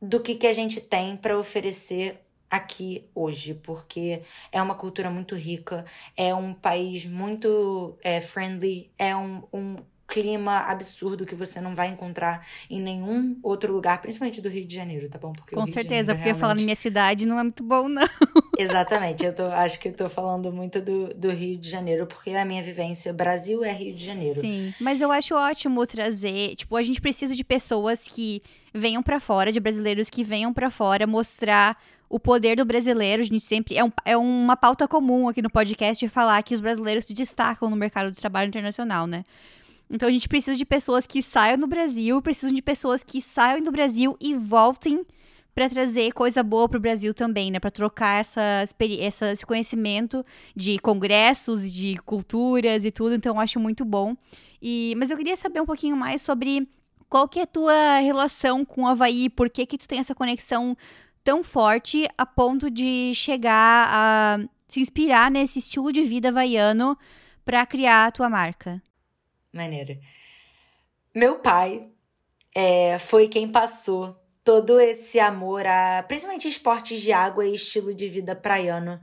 do que, que a gente tem para oferecer aqui hoje, porque é uma cultura muito rica, é um país muito é, friendly, é um, um clima absurdo que você não vai encontrar em nenhum outro lugar, principalmente do Rio de Janeiro, tá bom? Porque Com certeza, porque realmente... falando minha cidade não é muito bom, não. [laughs] Exatamente, eu tô, acho que eu tô falando muito do, do Rio de Janeiro, porque a minha vivência, Brasil é Rio de Janeiro. Sim, mas eu acho ótimo trazer, tipo, a gente precisa de pessoas que venham para fora, de brasileiros que venham para fora mostrar o poder do brasileiro, a gente sempre. É, um, é uma pauta comum aqui no podcast falar que os brasileiros se destacam no mercado de trabalho internacional, né? Então a gente precisa de pessoas que saiam do Brasil, precisam de pessoas que saiam do Brasil e voltem para trazer coisa boa para o Brasil também, né? Para trocar essa, essa, esse conhecimento de congressos, de culturas e tudo. Então eu acho muito bom. E, mas eu queria saber um pouquinho mais sobre qual que é a tua relação com o Havaí, por que que tu tem essa conexão tão forte a ponto de chegar a se inspirar nesse estilo de vida vaiano para criar a tua marca? Maneiro. Meu pai é, foi quem passou todo esse amor a principalmente esportes de água e estilo de vida praiano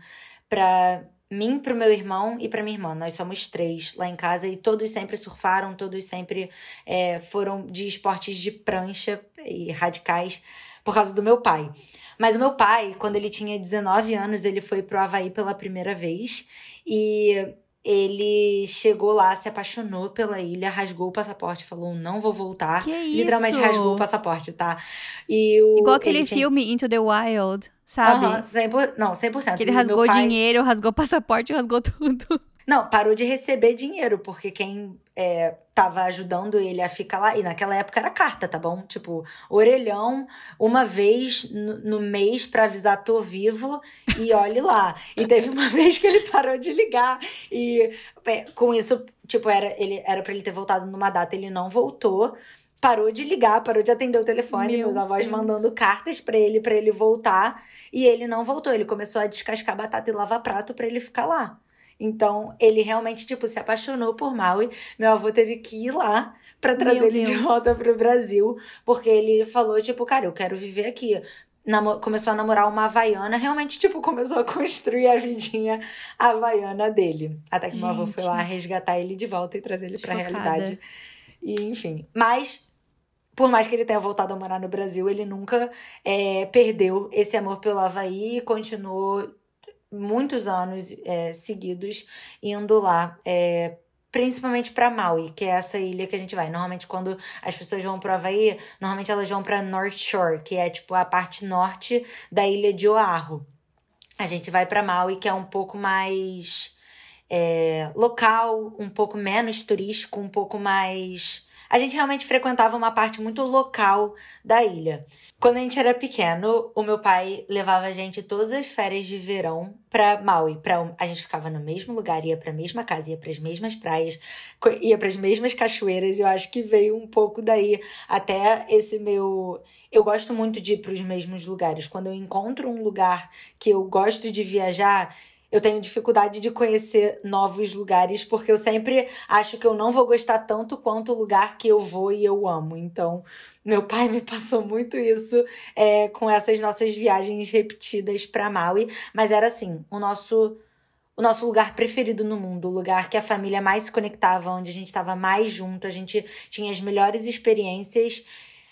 para mim, para o meu irmão e para minha irmã. Nós somos três lá em casa e todos sempre surfaram, todos sempre é, foram de esportes de prancha e radicais por causa do meu pai. Mas o meu pai, quando ele tinha 19 anos, ele foi pro Havaí pela primeira vez e ele chegou lá, se apaixonou pela ilha, rasgou o passaporte, falou: não vou voltar. Que Literalmente rasgou o passaporte, tá? E o, Igual aquele tinha... filme Into the Wild, sabe? Uhum, 100%, não, 100%. Que ele rasgou pai... dinheiro, [laughs] rasgou passaporte, rasgou tudo. Não, parou de receber dinheiro, porque quem é, tava ajudando ele a ficar lá. E naquela época era carta, tá bom? Tipo, orelhão uma vez no, no mês para avisar tô vivo e olhe lá. E teve uma [laughs] vez que ele parou de ligar. E é, com isso, tipo, era, ele, era pra ele ter voltado numa data, ele não voltou parou de ligar, parou de atender o telefone, meus avós Deus. mandando cartas para ele para ele voltar, e ele não voltou, ele começou a descascar batata e lavar prato para ele ficar lá. Então, ele realmente, tipo, se apaixonou por Maui. Meu avô teve que ir lá para trazer Meu ele Deus. de volta pro Brasil, porque ele falou, tipo, cara, eu quero viver aqui. Namo começou a namorar uma havaiana, realmente, tipo, [laughs] começou a construir a vidinha havaiana dele. Até que Gente. meu avô foi lá resgatar ele de volta e trazer ele para pra realidade. E, enfim. Mas por mais que ele tenha voltado a morar no Brasil, ele nunca é, perdeu esse amor pelo Havaí e continuou muitos anos é, seguidos indo lá. É, principalmente para Maui, que é essa ilha que a gente vai. Normalmente quando as pessoas vão para Havaí, normalmente elas vão para North Shore, que é tipo a parte norte da ilha de Oahu. A gente vai para Maui, que é um pouco mais é, local, um pouco menos turístico, um pouco mais a gente realmente frequentava uma parte muito local da ilha. Quando a gente era pequeno, o meu pai levava a gente todas as férias de verão para Maui, para a gente ficava no mesmo lugar, ia para a mesma casa, ia para as mesmas praias, ia para as mesmas cachoeiras. Eu acho que veio um pouco daí até esse meu, eu gosto muito de ir para os mesmos lugares. Quando eu encontro um lugar que eu gosto de viajar, eu tenho dificuldade de conhecer novos lugares, porque eu sempre acho que eu não vou gostar tanto quanto o lugar que eu vou e eu amo. Então, meu pai me passou muito isso é, com essas nossas viagens repetidas para Maui. Mas era assim: o nosso. O nosso lugar preferido no mundo, o lugar que a família mais se conectava, onde a gente estava mais junto, a gente tinha as melhores experiências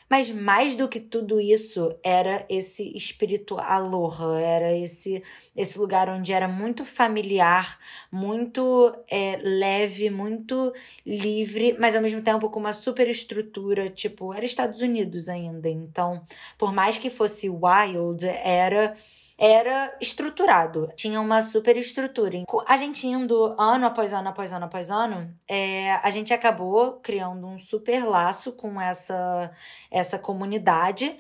mas mais do que tudo isso, era esse espírito aloha, era esse, esse lugar onde era muito familiar, muito é, leve, muito livre, mas ao mesmo tempo com uma super estrutura, tipo, era Estados Unidos ainda. Então, por mais que fosse wild, era era estruturado, tinha uma super estrutura. A gente indo ano após ano após ano após ano, é, a gente acabou criando um super laço com essa, essa comunidade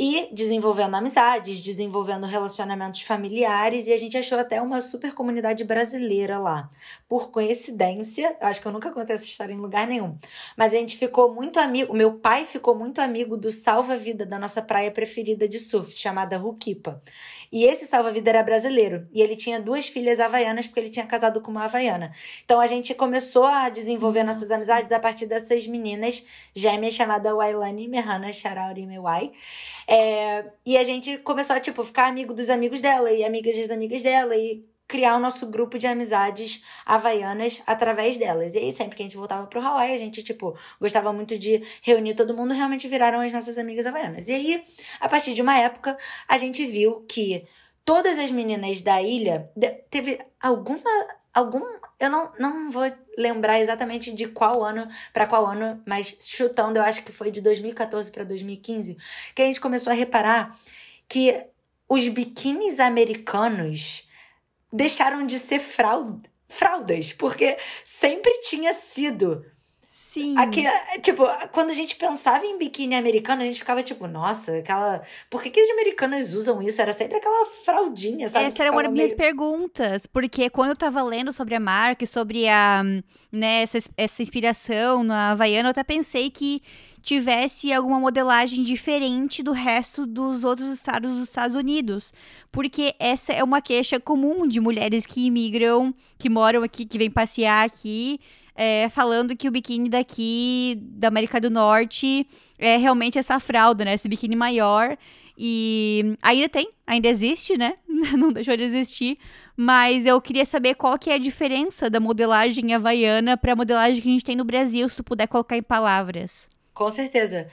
e desenvolvendo amizades, desenvolvendo relacionamentos familiares e a gente achou até uma super comunidade brasileira lá. Por coincidência, acho que eu nunca contei essa história em lugar nenhum, mas a gente ficou muito amigo, meu pai ficou muito amigo do salva-vida da nossa praia preferida de surf, chamada Ruquipa. E esse salva-vida era brasileiro. E ele tinha duas filhas havaianas, porque ele tinha casado com uma havaiana. Então a gente começou a desenvolver Nossa. nossas amizades a partir dessas meninas gêmeas chamadas Wailani Mehana Sharauri Mewai. É, e a gente começou a, tipo, ficar amigo dos amigos dela, e amigas das amigas dela, e criar o nosso grupo de amizades havaianas através delas. E aí, sempre que a gente voltava pro Hawaii, a gente, tipo, gostava muito de reunir todo mundo, realmente viraram as nossas amigas havaianas. E aí, a partir de uma época, a gente viu que todas as meninas da ilha teve alguma algum eu não, não vou lembrar exatamente de qual ano para qual ano, mas chutando, eu acho que foi de 2014 para 2015, que a gente começou a reparar que os biquínis americanos deixaram de ser fraude, fraudas, porque sempre tinha sido Sim. Aqui, é, é, tipo, quando a gente pensava em biquíni americano, a gente ficava tipo, nossa, aquela. Por que, que as americanas usam isso? Era sempre aquela fraldinha, sabe? Essa era uma das meio... minhas perguntas, porque quando eu tava lendo sobre a marca e sobre a, né, essa, essa inspiração na Havaiana, eu até pensei que tivesse alguma modelagem diferente do resto dos outros estados dos Estados Unidos. Porque essa é uma queixa comum de mulheres que imigram, que moram aqui, que vêm passear aqui, é, falando que o biquíni daqui da América do Norte é realmente essa fralda, né? Esse biquíni maior. E ainda tem, ainda existe, né? [laughs] Não deixou de existir. Mas eu queria saber qual que é a diferença da modelagem havaiana para a modelagem que a gente tem no Brasil, se tu puder colocar em palavras. Com certeza.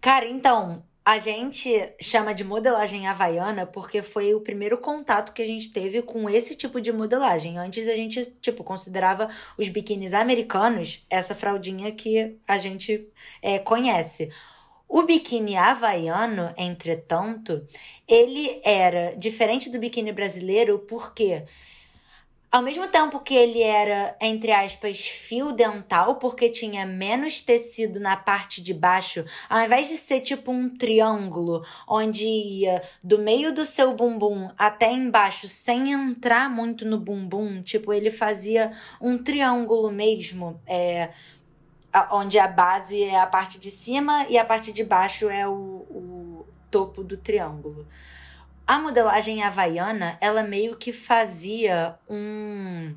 Cara, então, a gente chama de modelagem havaiana porque foi o primeiro contato que a gente teve com esse tipo de modelagem. Antes a gente, tipo, considerava os biquínis americanos essa fraldinha que a gente é, conhece. O biquíni havaiano, entretanto, ele era diferente do biquíni brasileiro porque ao mesmo tempo que ele era, entre aspas, fio dental, porque tinha menos tecido na parte de baixo, ao invés de ser tipo um triângulo, onde ia do meio do seu bumbum até embaixo, sem entrar muito no bumbum, tipo, ele fazia um triângulo mesmo, é, onde a base é a parte de cima e a parte de baixo é o, o topo do triângulo a modelagem havaiana, ela meio que fazia um.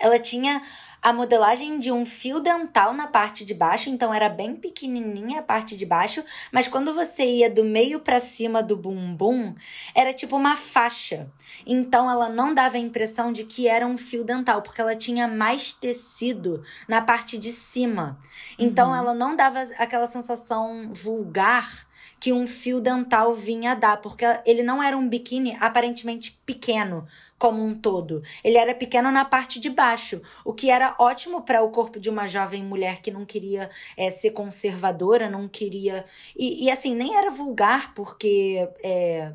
Ela tinha a modelagem de um fio dental na parte de baixo, então era bem pequenininha a parte de baixo, mas quando você ia do meio para cima do bumbum, era tipo uma faixa. Então ela não dava a impressão de que era um fio dental, porque ela tinha mais tecido na parte de cima. Então uhum. ela não dava aquela sensação vulgar que um fio dental vinha dar, porque ele não era um biquíni aparentemente pequeno como um todo. Ele era pequeno na parte de baixo, o que era ótimo para o corpo de uma jovem mulher que não queria é, ser conservadora, não queria. E, e, assim, nem era vulgar, porque. É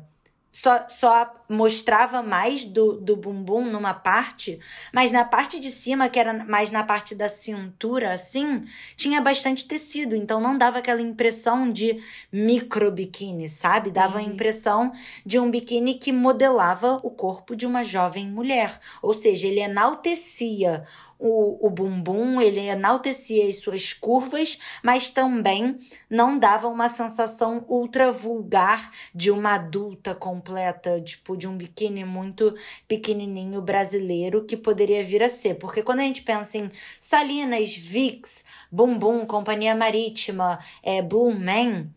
só, só mostrava mais do, do bumbum numa parte, mas na parte de cima, que era mais na parte da cintura, assim, tinha bastante tecido. Então não dava aquela impressão de micro biquíni, sabe? Dava uhum. a impressão de um biquíni que modelava o corpo de uma jovem mulher. Ou seja, ele enaltecia o, o bumbum, ele enaltecia as suas curvas, mas também não dava uma sensação ultra vulgar de uma adulta completa, tipo de um biquíni muito pequenininho brasileiro que poderia vir a ser. Porque quando a gente pensa em Salinas, Vix, Bumbum, Companhia Marítima, é, Blue Man,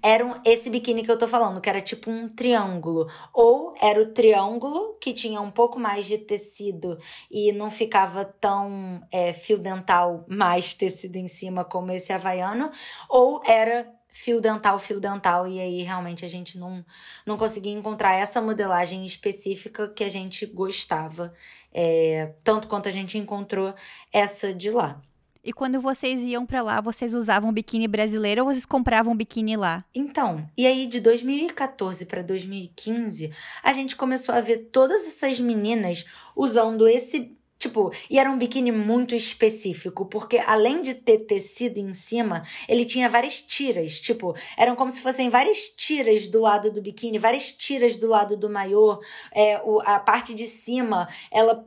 era esse biquíni que eu tô falando, que era tipo um triângulo. Ou era o triângulo, que tinha um pouco mais de tecido e não ficava tão é, fio dental mais tecido em cima como esse havaiano. Ou era fio dental, fio dental, e aí realmente a gente não, não conseguia encontrar essa modelagem específica que a gente gostava, é, tanto quanto a gente encontrou essa de lá. E quando vocês iam para lá, vocês usavam biquíni brasileiro ou vocês compravam biquíni lá? Então, e aí de 2014 para 2015, a gente começou a ver todas essas meninas usando esse Tipo, e era um biquíni muito específico, porque além de ter tecido em cima, ele tinha várias tiras. Tipo, eram como se fossem várias tiras do lado do biquíni, várias tiras do lado do maior. É, o, a parte de cima, ela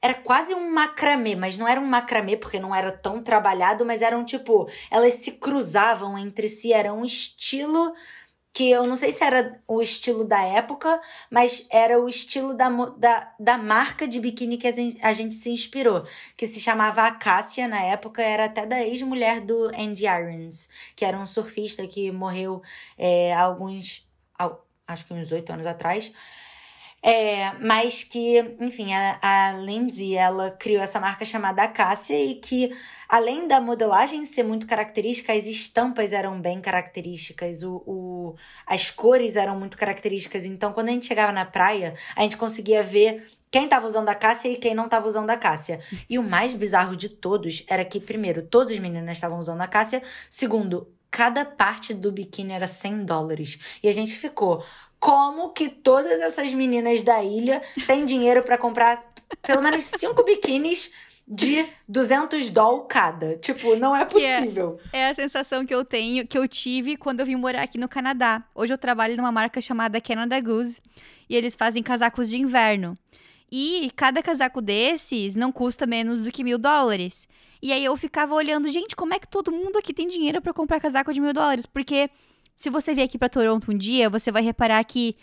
era quase um macramê, mas não era um macramê porque não era tão trabalhado, mas eram tipo, elas se cruzavam entre si, era um estilo que eu não sei se era o estilo da época, mas era o estilo da, da, da marca de biquíni que a gente se inspirou, que se chamava Acacia. na época, era até da ex-mulher do Andy Irons, que era um surfista que morreu é, alguns, acho que uns oito anos atrás, é, mas que, enfim, a, a Lindsay, ela criou essa marca chamada Acácia e que, além da modelagem ser muito característica, as estampas eram bem características, o, o, as cores eram muito características. Então, quando a gente chegava na praia, a gente conseguia ver quem estava usando a Cássia e quem não estava usando a Cássia. E o mais bizarro de todos era que, primeiro, todos os meninos estavam usando a Cássia. Segundo, cada parte do biquíni era 100 dólares. E a gente ficou, como que todas essas meninas da ilha têm dinheiro para comprar pelo menos cinco biquínis de 200 doll cada. Tipo, não é, é possível. É, é, a sensação que eu tenho, que eu tive quando eu vim morar aqui no Canadá. Hoje eu trabalho numa marca chamada Canada Goose e eles fazem casacos de inverno. E cada casaco desses não custa menos do que mil dólares. E aí eu ficava olhando, gente, como é que todo mundo aqui tem dinheiro para comprar casaco de mil dólares? Porque se você vier aqui para Toronto um dia, você vai reparar que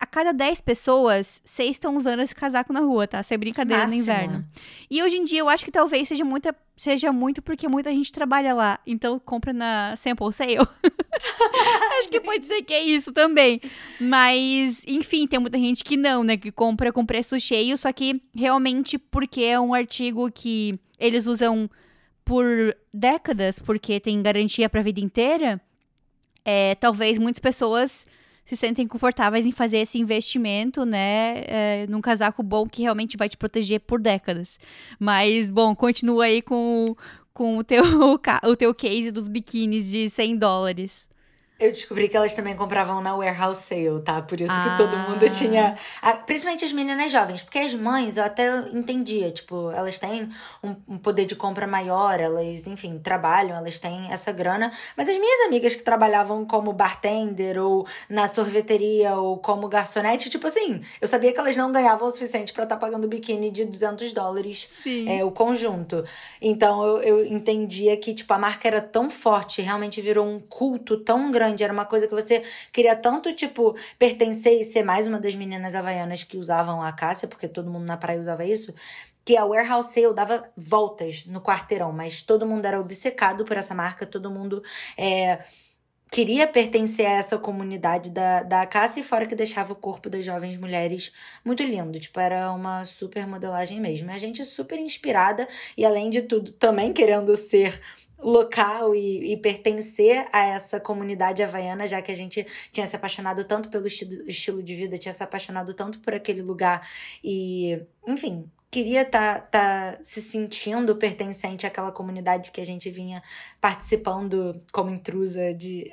a cada 10 pessoas, 6 estão usando esse casaco na rua, tá? Sem é brincadeira no inverno. É. E hoje em dia eu acho que talvez seja muita seja muito porque muita gente trabalha lá, então compra na sample sale. [laughs] acho que pode ser que é isso também. Mas, enfim, tem muita gente que não, né, que compra com preço cheio, só que realmente porque é um artigo que eles usam por décadas, porque tem garantia para vida inteira é, talvez muitas pessoas se sentem confortáveis em fazer esse investimento, né, é, num casaco bom que realmente vai te proteger por décadas. Mas, bom, continua aí com, com o, teu, [laughs] o teu case dos biquínis de 100 dólares. Eu descobri que elas também compravam na warehouse sale, tá? Por isso ah. que todo ah. mundo tinha. Principalmente as meninas jovens, porque as mães eu até entendia, tipo, elas têm um, poder de compra maior, elas, enfim, trabalham, elas têm essa grana. Mas as minhas amigas que trabalhavam como bartender ou na sorveteria ou como garçonete, tipo assim, eu sabia que elas não ganhavam o suficiente para estar tá pagando biquíni de 200 dólares Sim. É, o conjunto. Então eu, eu entendia que, tipo, a marca era tão forte, realmente virou um culto tão grande grande, era uma coisa que você queria tanto, tipo, pertencer e ser mais uma das meninas havaianas que usavam a Cássia, porque todo mundo na praia usava isso, que a Warehouse Sale dava voltas no quarteirão, mas todo mundo era obcecado por essa marca, todo mundo é, queria pertencer a essa comunidade da, da Cássia, e fora que deixava o corpo das jovens mulheres muito lindo, tipo, era uma super modelagem mesmo. A gente super inspirada e, além de tudo, também querendo ser local e, e, pertencer a essa comunidade havaiana, já que a gente tinha se apaixonado tanto pelo estilo, estilo de vida, tinha se apaixonado tanto por aquele lugar e, enfim, queria estar tá, tá se sentindo pertencente àquela comunidade que a gente vinha participando como intrusa de,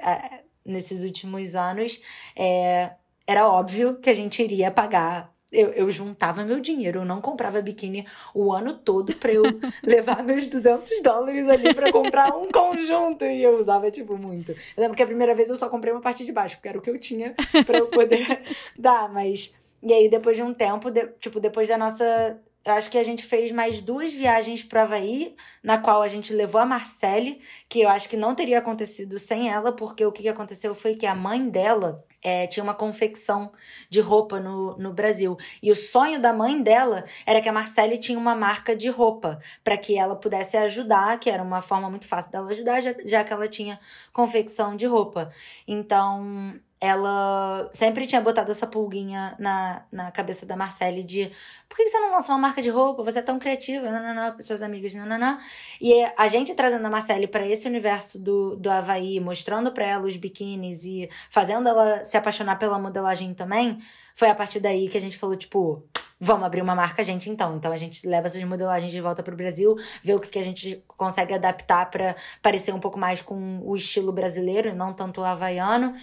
nesses últimos anos. É, era óbvio que a gente iria pagar eu, eu, juntava meu dinheiro, eu não comprava biquíni o ano todo para eu [laughs] levar meus 200 dólares ali para comprar um conjunto e eu usava tipo muito. Eu lembro que a primeira vez eu só comprei uma parte de baixo, porque era o que eu tinha para eu poder [laughs] dar, mas e aí depois de um tempo, de, tipo, depois da nossa acho que a gente fez mais duas viagens para Havaí, na qual a gente levou a Marcele, que eu acho que não teria acontecido sem ela, porque o que aconteceu foi que a mãe dela é, tinha uma confecção de roupa no, no Brasil. E o sonho da mãe dela era que a Marcele tinha uma marca de roupa para que ela pudesse ajudar, que era uma forma muito fácil dela ajudar, já, já que ela tinha confecção de roupa. Então, ela sempre tinha botado essa pulguinha na, na cabeça da Marcele de por que você não lança uma marca de roupa? Você é tão criativa, nananã, seus amigos, nananã. E a gente trazendo a Marcele para esse universo do, do Havaí, mostrando para ela os biquínis e fazendo ela se apaixonar pela modelagem também, foi a partir daí que a gente falou, tipo, vamos abrir uma marca, gente, então. Então a gente leva essas modelagens de volta para o Brasil, vê o que, que a gente consegue adaptar para parecer um pouco mais com o estilo brasileiro e não tanto o havaiano.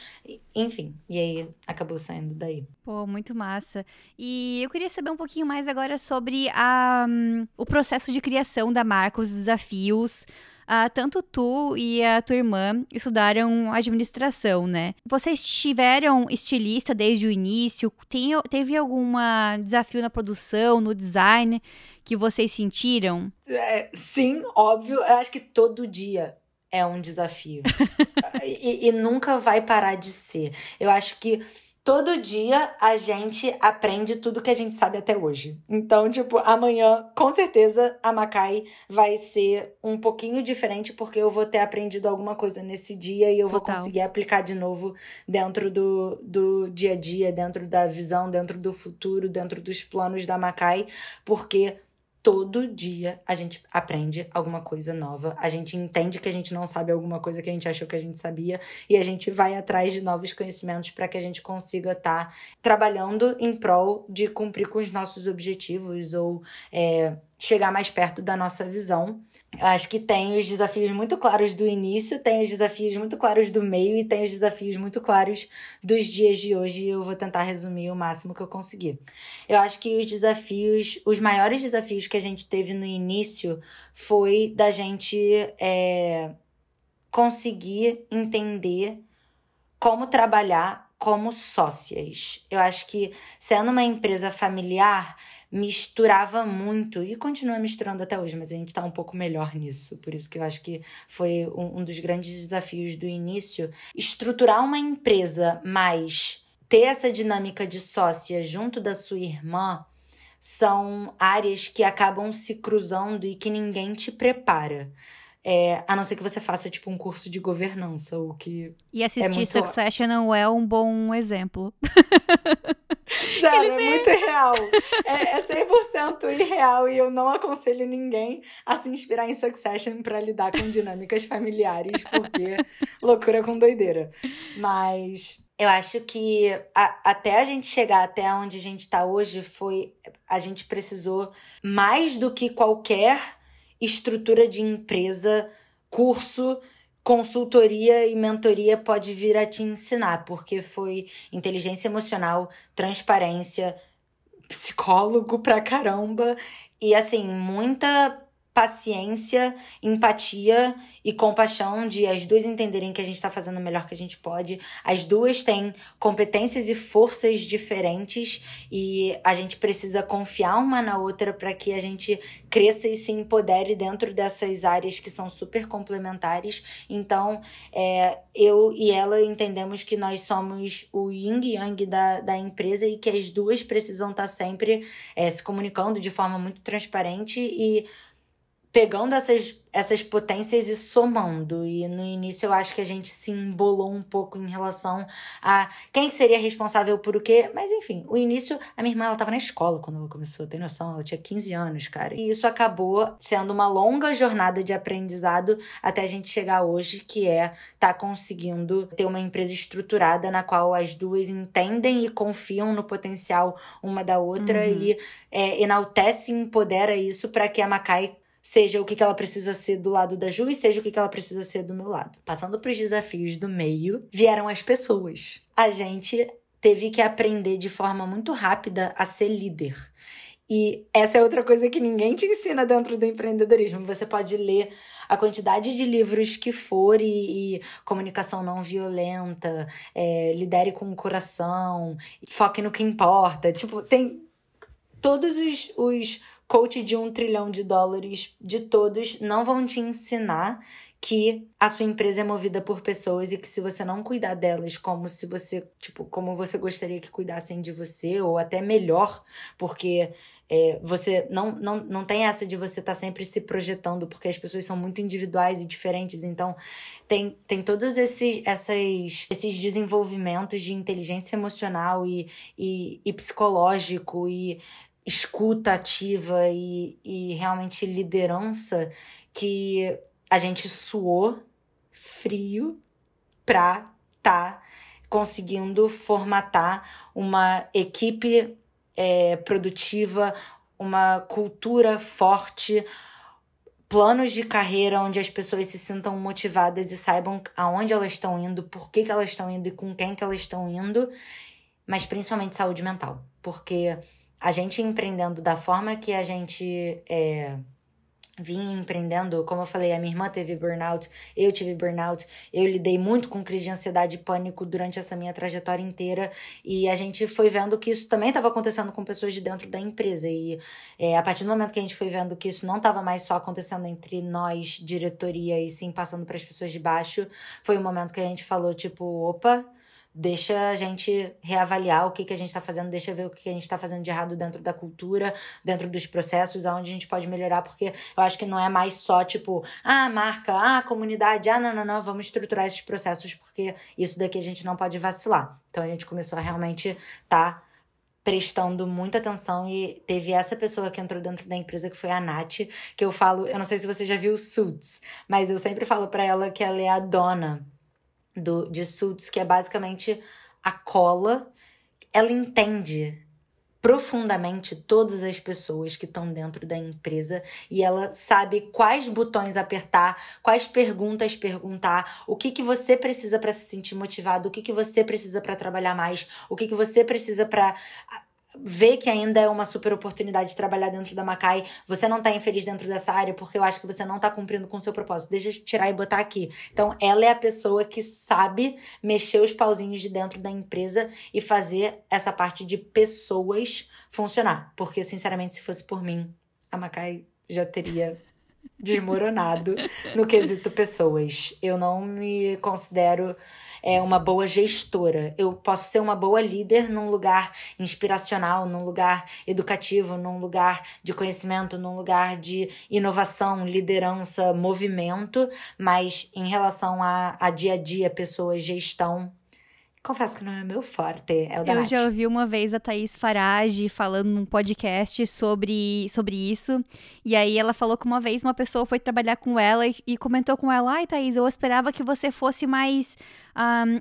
Enfim, e aí acabou saindo daí. Pô, muito massa. E eu queria saber um pouquinho mais agora sobre a, um, o processo de criação da marca, os desafios. Ah, tanto tu e a tua irmã estudaram administração, né? Vocês tiveram estilista desde o início? Tem, teve algum desafio na produção, no design que vocês sentiram? É, sim, óbvio. Eu acho que todo dia é um desafio. [laughs] e, e nunca vai parar de ser. Eu acho que Todo dia a gente aprende tudo que a gente sabe até hoje. Então, tipo, amanhã, com certeza, a Makai vai ser um pouquinho diferente, porque eu vou ter aprendido alguma coisa nesse dia e eu Total. vou conseguir aplicar de novo dentro do, do dia a dia, dentro da visão, dentro do futuro, dentro dos planos da Makai, porque todo dia a gente aprende alguma coisa nova, a gente entende que a gente não sabe alguma coisa que a gente achou que a gente sabia e a gente vai atrás de novos conhecimentos para que a gente consiga estar tá trabalhando em prol de cumprir com os nossos objetivos ou é, chegar mais perto da nossa visão acho que tem os desafios muito claros do início, tem os desafios muito claros do meio e tem os desafios muito claros dos dias de hoje. Eu vou tentar resumir o máximo que eu conseguir. Eu acho que os desafios, os maiores desafios que a gente teve no início foi da gente é, conseguir entender como trabalhar como sócias. Eu acho que sendo uma empresa familiar, misturava muito e continua misturando até hoje, mas a gente está um pouco melhor nisso. Por isso que eu acho que foi um, um dos grandes desafios do início estruturar uma empresa, mas ter essa dinâmica de sócia junto da sua irmã são áreas que acabam se cruzando e que ninguém te prepara. É, a não ser que você faça, tipo, um curso de governança, o que. E assistir é muito... Succession não é um bom exemplo. Sério, [laughs] é muito irreal. [laughs] É, é 100% irreal e eu não aconselho ninguém a se inspirar em Succession para lidar com dinâmicas familiares, porque [laughs] loucura com doideira. Mas eu acho que a, até a gente chegar até onde a gente está hoje foi. A gente precisou mais do que qualquer estrutura de empresa, curso, consultoria e mentoria pode vir a te ensinar, porque foi inteligência emocional, transparência, psicólogo pra caramba e assim, muita paciência, empatia e compaixão de as duas entenderem que a gente está fazendo o melhor que a gente pode. As duas têm competências e forças diferentes e a gente precisa confiar uma na outra para que a gente cresça e se empodere dentro dessas áreas que são super complementares. Então, é, eu e ela entendemos que nós somos o yin e yang da, da empresa e que as duas precisam estar tá sempre é, se comunicando de forma muito transparente e pegando essas, essas potências e somando. E no início eu acho que a gente se embolou um pouco em relação a quem seria responsável por o quê. Mas enfim, o início, a minha irmã ela tava na escola quando ela começou, tem noção? Ela tinha 15 anos, cara. E isso acabou sendo uma longa jornada de aprendizado até a gente chegar hoje, que é tá conseguindo ter uma empresa estruturada na qual as duas entendem e confiam no potencial uma da outra uhum. e é, enaltece e empodera isso para que a Macai Seja o que, que ela precisa ser do lado da Ju e seja o que, que ela precisa ser do meu lado. Passando para os desafios do meio, vieram as pessoas. A gente teve que aprender de forma muito rápida a ser líder. E essa é outra coisa que ninguém te ensina dentro do empreendedorismo. Você pode ler a quantidade de livros que for e, e comunicação não violenta, é, lidere com o coração, foque no que importa. Tipo, tem todos os, os coach de um trilhão de dólares de todos não vão te ensinar que a sua empresa é movida por pessoas e que se você não cuidar delas como se você, tipo, como você gostaria que cuidassem de você, ou até melhor, porque é, você não, não, não tem essa de você estar tá sempre se projetando, porque as pessoas são muito individuais e diferentes, então tem, tem todos esses, essas, esses desenvolvimentos de inteligência emocional e, e, e psicológico e escuta ativa e, e realmente liderança que a gente suou frio pra tá conseguindo formatar uma equipe é, produtiva, uma cultura forte, planos de carreira onde as pessoas se sintam motivadas e saibam aonde elas estão indo, por que, que elas estão indo e com quem que elas estão indo, mas principalmente saúde mental, porque a gente empreendendo da forma que a gente é, vinha empreendendo, como eu falei, a minha irmã teve burnout, eu tive burnout, eu lidei muito com crise de ansiedade e pânico durante essa minha trajetória inteira e a gente foi vendo que isso também estava acontecendo com pessoas de dentro da empresa e é, a partir do momento que a gente foi vendo que isso não estava mais só acontecendo entre nós, diretoria e sim passando para as pessoas de baixo, foi o momento que a gente falou tipo, opa, deixa a gente reavaliar o que, que a gente está fazendo, deixa ver o que, que a gente está fazendo de errado dentro da cultura, dentro dos processos, aonde a gente pode melhorar, porque eu acho que não é mais só tipo, ah, marca, ah, comunidade, ah, não, não, não, vamos estruturar esses processos, porque isso daqui a gente não pode vacilar. Então a gente começou a realmente tá prestando muita atenção e teve essa pessoa que entrou dentro da empresa que foi a Nath, que eu falo, eu não sei se você já viu Suits, mas eu sempre falo para ela que ela é a dona do, de Suits, que é basicamente a cola, ela entende profundamente todas as pessoas que estão dentro da empresa e ela sabe quais botões apertar, quais perguntas perguntar, o que que você precisa para se sentir motivado, o que que você precisa para trabalhar mais, o que que você precisa para vê que ainda é uma super oportunidade de trabalhar dentro da Macai, você não tá infeliz dentro dessa área porque eu acho que você não tá cumprindo com o seu propósito. Deixa eu tirar e botar aqui. Então, ela é a pessoa que sabe mexer os pauzinhos de dentro da empresa e fazer essa parte de pessoas funcionar. Porque, sinceramente, se fosse por mim, a Macai já teria desmoronado no quesito pessoas. Eu não me considero é, uma boa gestora. Eu posso ser uma boa líder num lugar inspiracional, num lugar educativo, num lugar de conhecimento, num lugar de inovação, liderança, movimento, mas em relação a, a dia a dia, pessoas, gestão, Confesso que não é meu forte, é o da Eu Nath. já ouvi uma vez a Thaís Farage falando num podcast sobre, sobre isso. E aí ela falou que uma vez uma pessoa foi trabalhar com ela e, e comentou com ela: Ai, Thaís, eu esperava que você fosse mais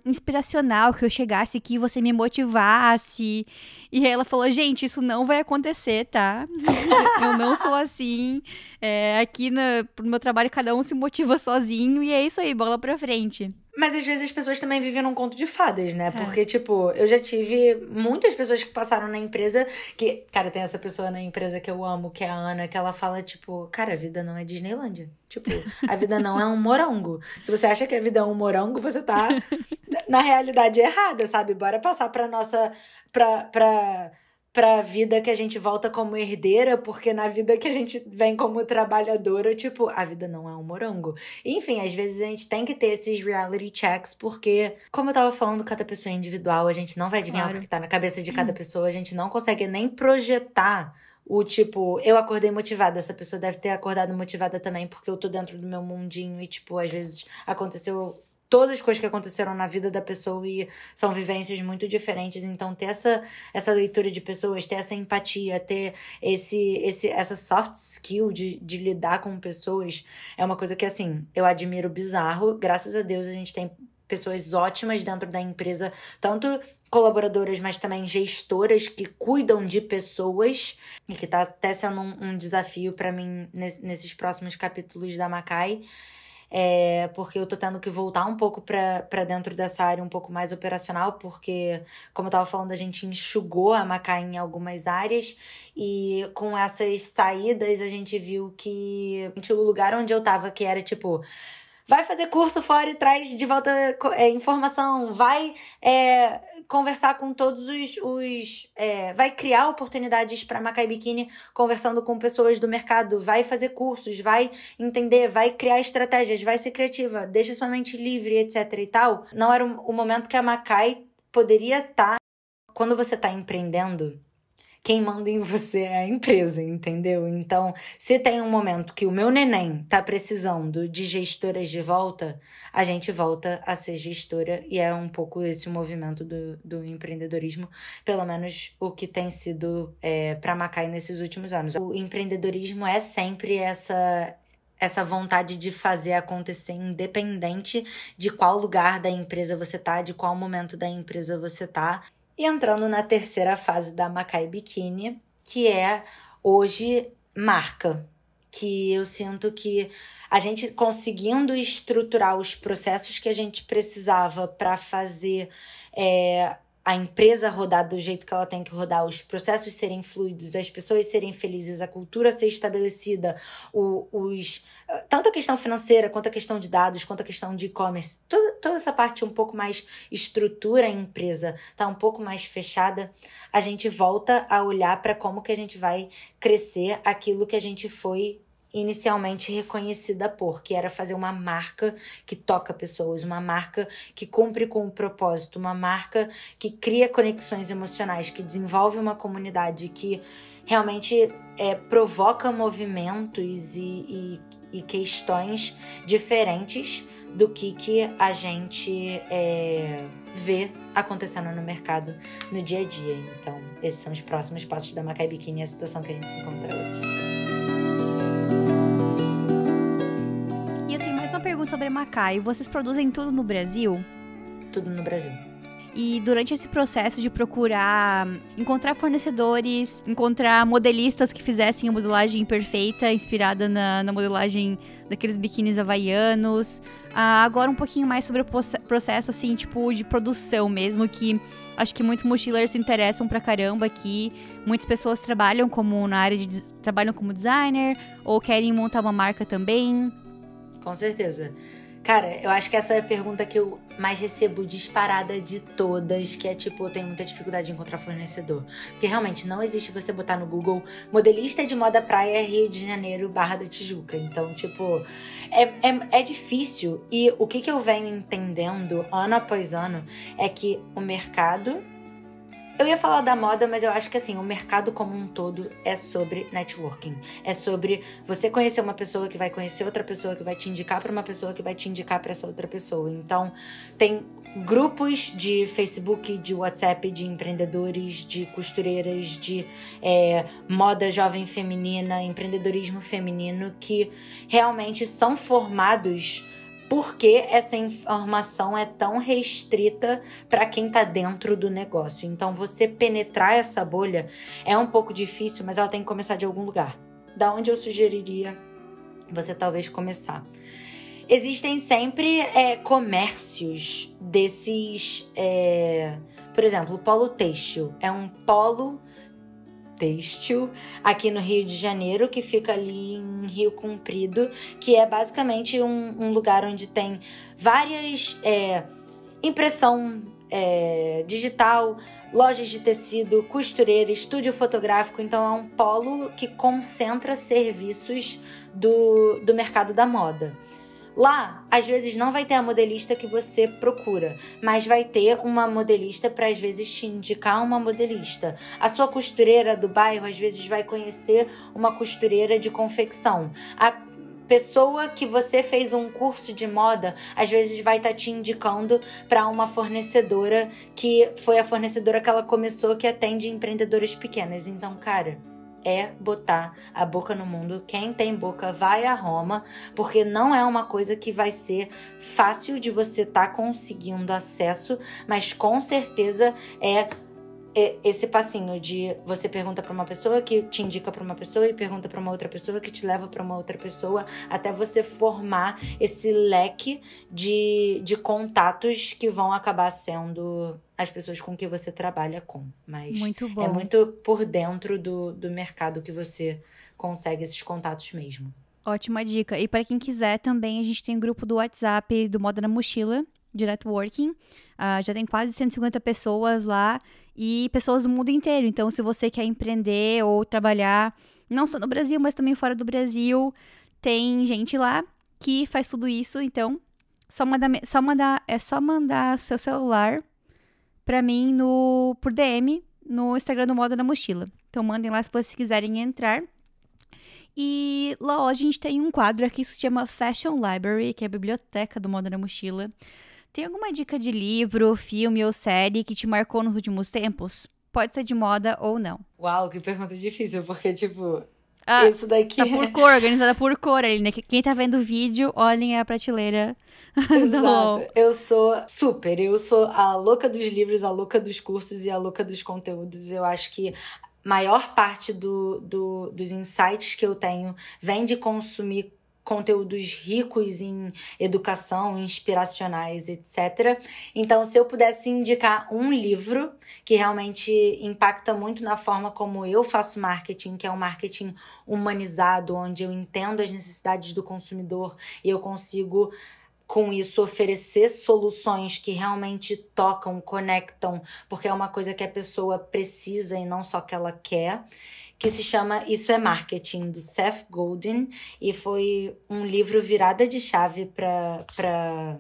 um, inspiracional, que eu chegasse aqui e você me motivasse. E aí ela falou: Gente, isso não vai acontecer, tá? [laughs] eu não sou assim. É, aqui no, no meu trabalho, cada um se motiva sozinho. E é isso aí, bola pra frente. Mas às vezes as pessoas também vivem num conto de fadas, né? É. Porque, tipo, eu já tive muitas pessoas que passaram na empresa que. Cara, tem essa pessoa na empresa que eu amo, que é a Ana, que ela fala, tipo, cara, a vida não é Disneylândia. Tipo, a vida não é um morango. Se você acha que a vida é um morango, você tá [laughs] na realidade errada, sabe? Bora passar pra nossa. pra. pra para a vida que a gente volta como herdeira, porque na vida que a gente vem como trabalhadora, tipo, a vida não é um morango. Enfim, às vezes a gente tem que ter esses reality checks, porque, como eu tava falando, cada pessoa é individual, a gente não vai adivinhar claro. o que tá na cabeça de cada hum. pessoa, a gente não consegue nem projetar o tipo, eu acordei motivada, essa pessoa deve ter acordado motivada também, porque eu tô dentro do meu mundinho e, tipo, às vezes aconteceu todas as coisas que aconteceram na vida da pessoa e são vivências muito diferentes. Então, ter essa, essa leitura de pessoas, ter essa empatia, ter esse, esse, essa soft skill de, de lidar com pessoas é uma coisa que, assim, eu admiro bizarro. Graças a Deus a gente tem pessoas ótimas dentro da empresa, tanto colaboradoras, mas também gestoras que cuidam de pessoas e que tá até sendo um, um desafio para mim nesses próximos capítulos da Macai é, porque eu tô tendo que voltar um pouco para dentro dessa área um pouco mais operacional, porque, como eu tava falando, a gente enxugou a Macá em algumas áreas e com essas saídas a gente viu que o lugar onde eu tava, que era tipo Vai fazer curso fora e traz de volta é, informação. Vai é, conversar com todos os. os é, vai criar oportunidades para Macai Bikini conversando com pessoas do mercado. Vai fazer cursos, vai entender, vai criar estratégias, vai ser criativa, deixa sua mente livre, etc e tal. Não era o momento que a Macai poderia estar tá, quando você está empreendendo quem manda em você é a empresa, entendeu? Então, se tem um momento que o meu neném tá precisando de gestoras de volta, a gente volta a ser gestora e é um pouco esse o movimento do, do empreendedorismo, pelo menos o que tem sido é, para Macai nesses últimos anos. O empreendedorismo é sempre essa essa vontade de fazer acontecer independente de qual lugar da empresa você tá, de qual momento da empresa você tá. E entrando na terceira fase da Macai Bikini, que é hoje marca, que eu sinto que a gente conseguindo estruturar os processos que a gente precisava para fazer é, a empresa rodar do jeito que ela tem que rodar, os processos serem fluidos, as pessoas serem felizes, a cultura ser estabelecida, o, os tanto a questão financeira quanto a questão de dados, quanto a questão de e-commerce, toda, toda essa parte um pouco mais estrutura a empresa está um pouco mais fechada, a gente volta a olhar para como que a gente vai crescer aquilo que a gente foi inicialmente reconhecida por, que era fazer uma marca que toca pessoas, uma marca que cumpre com o um propósito, uma marca que cria conexões emocionais, que desenvolve uma comunidade, que realmente é, provoca movimentos e, e, e, questões diferentes do que, que a gente é, vê acontecendo no mercado no dia a dia. Então, esses são os próximos passos da Macai Bikini e a situação que a gente se encontra hoje. muito sobre Macai. Vocês produzem tudo no Brasil? Tudo no Brasil. E durante esse processo de procurar hum, encontrar fornecedores, encontrar modelistas que fizessem a modelagem perfeita, inspirada na, na modelagem daqueles biquínis havaianos. Ah, agora um pouquinho mais sobre o processo, assim, tipo, de produção mesmo, que acho que muitos mochilers se interessam pra caramba aqui. Muitas pessoas trabalham como na área de. trabalham como designer ou querem montar uma marca também com certeza. Cara, eu acho que essa é a pergunta que eu mais recebo disparada de todas, que é tipo, eu tenho muita dificuldade de encontrar fornecedor. Porque realmente não existe você botar no Google modelista de moda praia Rio de Janeiro barra da Tijuca. Então, tipo, é, é, é difícil. E o que, que eu venho entendendo ano após ano é que o mercado eu ia falar da moda, mas eu acho que assim, o mercado como um todo é sobre networking. É sobre você conhecer uma pessoa que vai conhecer outra pessoa que vai te indicar para uma pessoa que vai te indicar para essa outra pessoa. Então, tem grupos de Facebook, de WhatsApp, de empreendedores, de costureiras, de é, moda jovem feminina, empreendedorismo feminino, que realmente são formados por que essa informação é tão restrita para quem está dentro do negócio. Então, você penetrar essa bolha é um pouco difícil, mas ela tem que começar de algum lugar. Da onde eu sugeriria você talvez começar? Existem sempre é, comércios desses. É, por exemplo, o polo têxtil é um polo têxtil aqui no Rio de Janeiro, que fica ali em Rio Comprido, que é basicamente um, um lugar onde tem várias é, impressão é, digital, lojas de tecido, costureira, estúdio fotográfico. Então é um polo que concentra serviços do, do mercado da moda. Lá, às vezes não vai ter a modelista que você procura, mas vai ter uma modelista para às vezes te indicar uma modelista. A sua costureira do bairro às vezes vai conhecer uma costureira de confecção. A pessoa que você fez um curso de moda, às vezes vai estar tá te indicando para uma fornecedora que foi a fornecedora que ela começou que atende empreendedoras pequenas. Então, cara, é botar a boca no mundo. Quem tem boca vai a Roma, porque não é uma coisa que vai ser fácil de você estar tá conseguindo acesso, mas com certeza é é, esse passinho de você pergunta para uma pessoa que te indica para uma pessoa e pergunta para uma outra pessoa que te leva para uma outra pessoa até você formar esse leque de, de contatos que vão acabar sendo as pessoas com que você trabalha com. Mas muito é muito por dentro do, do mercado que você consegue esses contatos mesmo. Ótima dica. E para quem quiser também, a gente tem o um grupo do WhatsApp do Moda na Mochila, de networking. Uh, ah, já tem quase 150 pessoas lá e pessoas do mundo inteiro. Então, se você quer empreender ou trabalhar, não só no Brasil, mas também fora do Brasil, tem gente lá que faz tudo isso. Então, só mandar, só mandar, é só mandar seu celular para mim no por DM no Instagram do Moda na Mochila. Então, mandem lá se vocês quiserem entrar. E lá hoje a gente tem um quadro aqui que se chama Fashion Library, que é a biblioteca do Moda na Mochila. Tem alguma dica de livro, filme ou série que te marcou nos últimos tempos? Pode ser de moda ou não. Uau, que pergunta difícil, porque, tipo, ah, isso daqui. Tá por é cor, organizada por cor ali, né? Quem tá vendo o vídeo, olhem a prateleira. [laughs] Exato. Eu sou super. Eu sou a louca dos livros, a louca dos cursos e a louca dos conteúdos. Eu acho que maior parte do, do, dos insights que eu tenho vem de consumir conteúdos ricos em educação, inspiracionais, etc. Então, se eu pudesse indicar um livro que realmente impacta muito na forma como eu faço marketing, que é um marketing humanizado, onde eu entendo as necessidades do consumidor e eu consigo com isso oferecer soluções que realmente tocam, conectam, porque é uma coisa que a pessoa precisa e não só que ela quer que se chama Isso é Marketing, do Seth Golden e foi um livro virada de chave para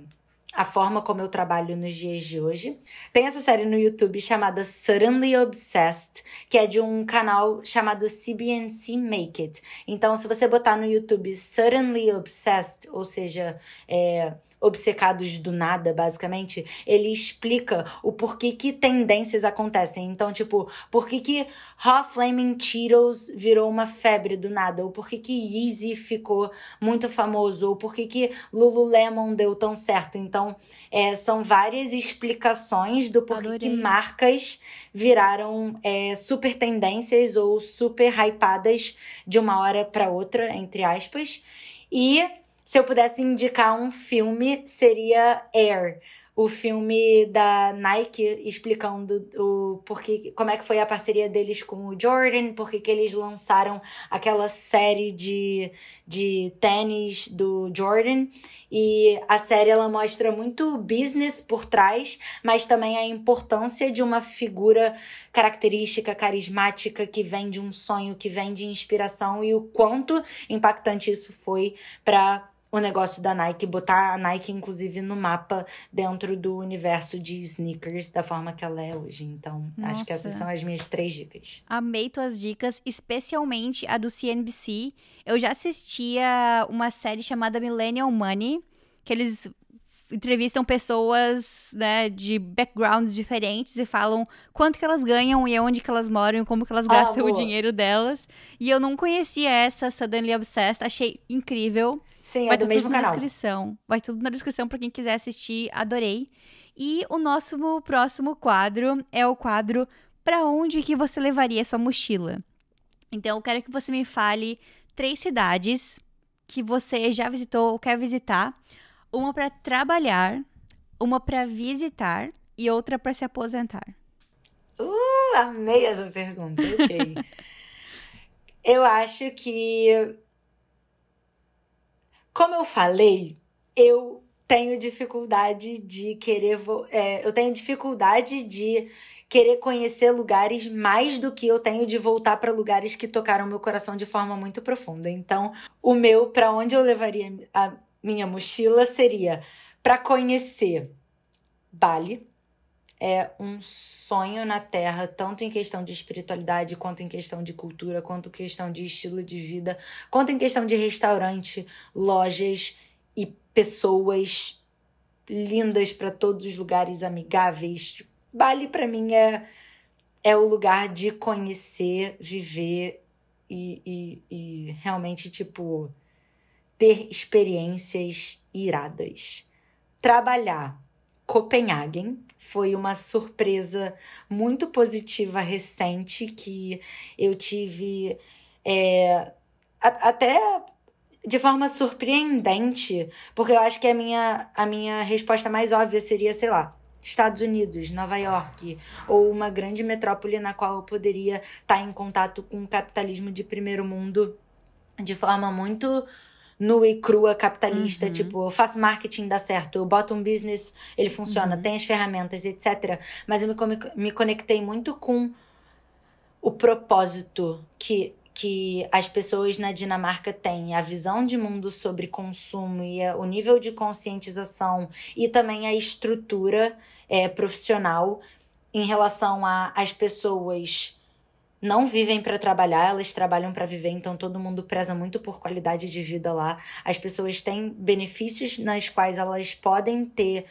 a forma como eu trabalho nos dias de hoje. Tem essa série no YouTube chamada Suddenly Obsessed, que é de um canal chamado CBNC Make It. Então, se você botar no YouTube Suddenly Obsessed, ou seja, é, Obcecados do Nada, basicamente, ele explica o porquê que tendências acontecem. Então, tipo, por que que Hot Flaming Cheetos virou uma febre do nada, ou por que que Yeezy ficou muito famoso, ou por que que Lululemon deu tão certo. Então, é, são várias explicações do porquê Adorei. que marcas viraram é, super tendências ou super hypadas de uma hora para outra, entre aspas. E se eu pudesse indicar um filme, seria Air o filme da Nike explicando o porquê como é que foi a parceria deles com o Jordan, porque que eles lançaram aquela série de, de tênis do Jordan e a série ela mostra muito business por trás, mas também a importância de uma figura característica, carismática que vem de um sonho, que vem de inspiração e o quanto impactante isso foi para o negócio da Nike, botar a Nike, inclusive, no mapa dentro do universo de sneakers da forma que ela é hoje. Então, Nossa. acho que essas são as minhas três dicas. Amei tuas dicas, especialmente a do CNBC. Eu já assistia uma série chamada Millennial Money, que eles entrevistam pessoas, né, de backgrounds diferentes e falam quanto que elas ganham e onde que elas moram e como que elas ah, gastam ah, o dinheiro delas. E eu não conhecia essa Suddenly Obsessed, achei incrível. Sim, Vai é do mesmo canal. Vai tudo na descrição. Vai tudo na descrição para quem quiser assistir, adorei. E o nosso próximo quadro é o quadro Para onde que você levaria sua mochila? Então, eu quero que você me fale três cidades que você já visitou ou quer visitar, uma para trabalhar, uma para visitar e outra para se aposentar. Uh, amei essa pergunta, ok. [laughs] eu acho que. Como eu falei, eu tenho dificuldade de querer. É, eu tenho dificuldade de querer conhecer lugares mais do que eu tenho de voltar para lugares que tocaram meu coração de forma muito profunda. Então, o meu, para onde eu levaria a minha mochila seria para conhecer Bali. É um sonho na Terra, tanto em questão de espiritualidade, quanto em questão de cultura, quanto em questão de estilo de vida, quanto em questão de restaurante, lojas e pessoas lindas para todos os lugares, amigáveis. Bali para mim é é o lugar de conhecer, viver e, e, e realmente tipo ter experiências iradas. Trabalhar Copenhagen foi uma surpresa muito positiva recente que eu tive é, a, até de forma surpreendente, porque eu acho que a minha, a minha resposta mais óbvia seria, sei lá, Estados Unidos, Nova York, ou uma grande metrópole na qual eu poderia estar tá em contato com o capitalismo de primeiro mundo de forma muito nua e crua capitalista, uhum. tipo, eu faço marketing, dá certo, eu boto um business, ele funciona, uhum. tem as ferramentas, etc. Mas eu me, me conectei muito com o propósito que que as pessoas na Dinamarca têm, a visão de mundo sobre consumo e o nível de conscientização e também a estrutura é, profissional em relação às pessoas não vivem para trabalhar, elas trabalham para viver, então todo mundo preza muito por qualidade de vida lá. As pessoas têm benefícios nas quais elas podem ter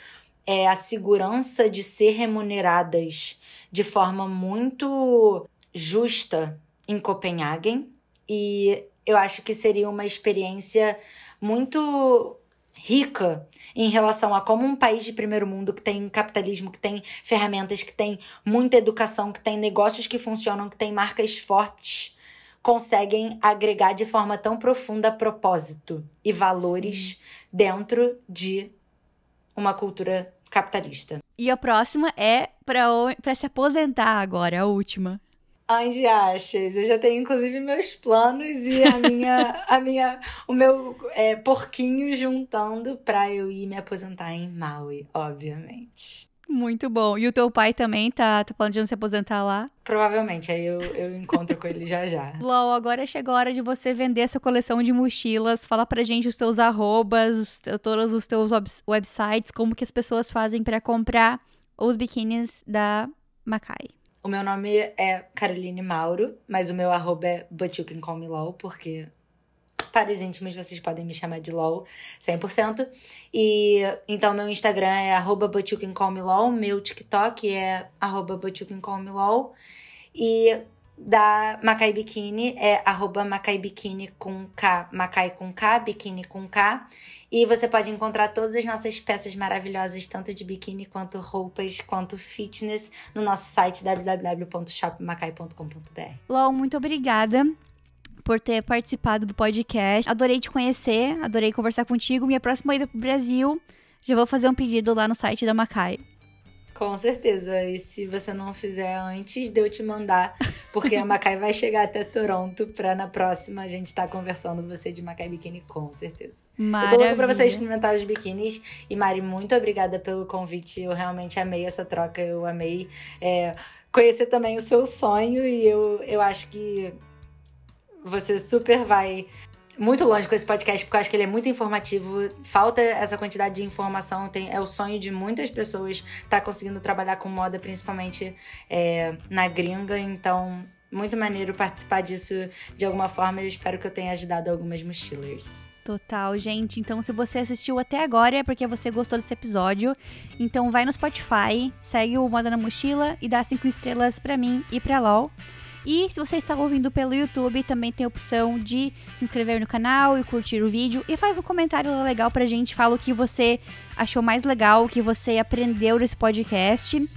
é, a segurança de ser remuneradas de forma muito justa em Copenhague. E eu acho que seria uma experiência muito rica em relação a como um país de primeiro mundo que tem capitalismo, que tem ferramentas, que tem muita educação, que tem negócios que funcionam, que tem marcas fortes, conseguem agregar de forma tão profunda propósito e valores Sim. dentro de uma cultura capitalista. E a próxima é para se aposentar agora, a última. Andy Achas. Eu já tenho, inclusive, meus planos e a minha, [laughs] a minha, o meu é, porquinho juntando pra eu ir me aposentar em Maui, obviamente. Muito bom. E o teu pai também tá, tá planejando se aposentar lá? Provavelmente, aí eu, eu encontro com ele já já. [laughs] Lol, agora chegou a hora de você vender essa coleção de mochilas. Fala pra gente os teus arrobas, todos os teus websites, como que as pessoas fazem para comprar os biquínis da Macai. O meu nome é Caroline Mauro, mas o meu arroba é But You Can Call Me LOL, porque para os íntimos vocês podem me chamar de LOL 100%. E então meu Instagram é arroba But You Can Call Me LOL, meu TikTok é arroba But You Can Call Me LOL. E da Macai Bikini é arroba Macai Bikini com K, Macai com K, Bikini com K. E você pode encontrar todas as nossas peças maravilhosas, tanto de biquíni quanto roupas, quanto fitness, no nosso site www.shopmacai.com.br. Lol, muito obrigada por ter participado do podcast. Adorei te conhecer, adorei conversar contigo. Minha próxima ida pro Brasil, já vou fazer um pedido lá no site da Macai. Com certeza. E se você não fizer antes de eu te mandar, porque a Macai vai chegar até Toronto pra na próxima a gente estar tá conversando você de Macai Biquíni, com certeza. Maravilha. Eu tô louco pra você experimentar os biquínis. E Mari, muito obrigada pelo convite. Eu realmente amei essa troca, eu amei é, conhecer também o seu sonho. E eu, eu acho que você super vai muito longe com esse podcast, porque eu acho que ele é muito informativo. Falta essa quantidade de informação. Tem, é o sonho de muitas pessoas estar tá conseguindo trabalhar com moda, principalmente é, na gringa. Então, muito maneiro participar disso de alguma forma. Eu espero que eu tenha ajudado algumas mochilers. Total, gente. Então, se você assistiu até agora é porque você gostou desse episódio. Então, vai no Spotify, segue o Moda na Mochila e dá cinco estrelas para mim e pra LOL. E se você está ouvindo pelo YouTube, também tem a opção de se inscrever no canal e curtir o vídeo. E faz um comentário legal pra gente, fala o que você achou mais legal, o que você aprendeu desse podcast.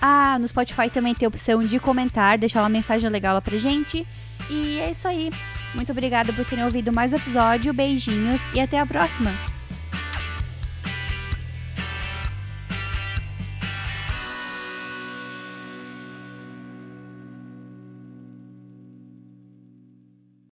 Ah, no Spotify também tem a opção de comentar, deixar uma mensagem legal lá pra gente. E é isso aí. Muito obrigada por terem ouvido mais um episódio, beijinhos e até a próxima!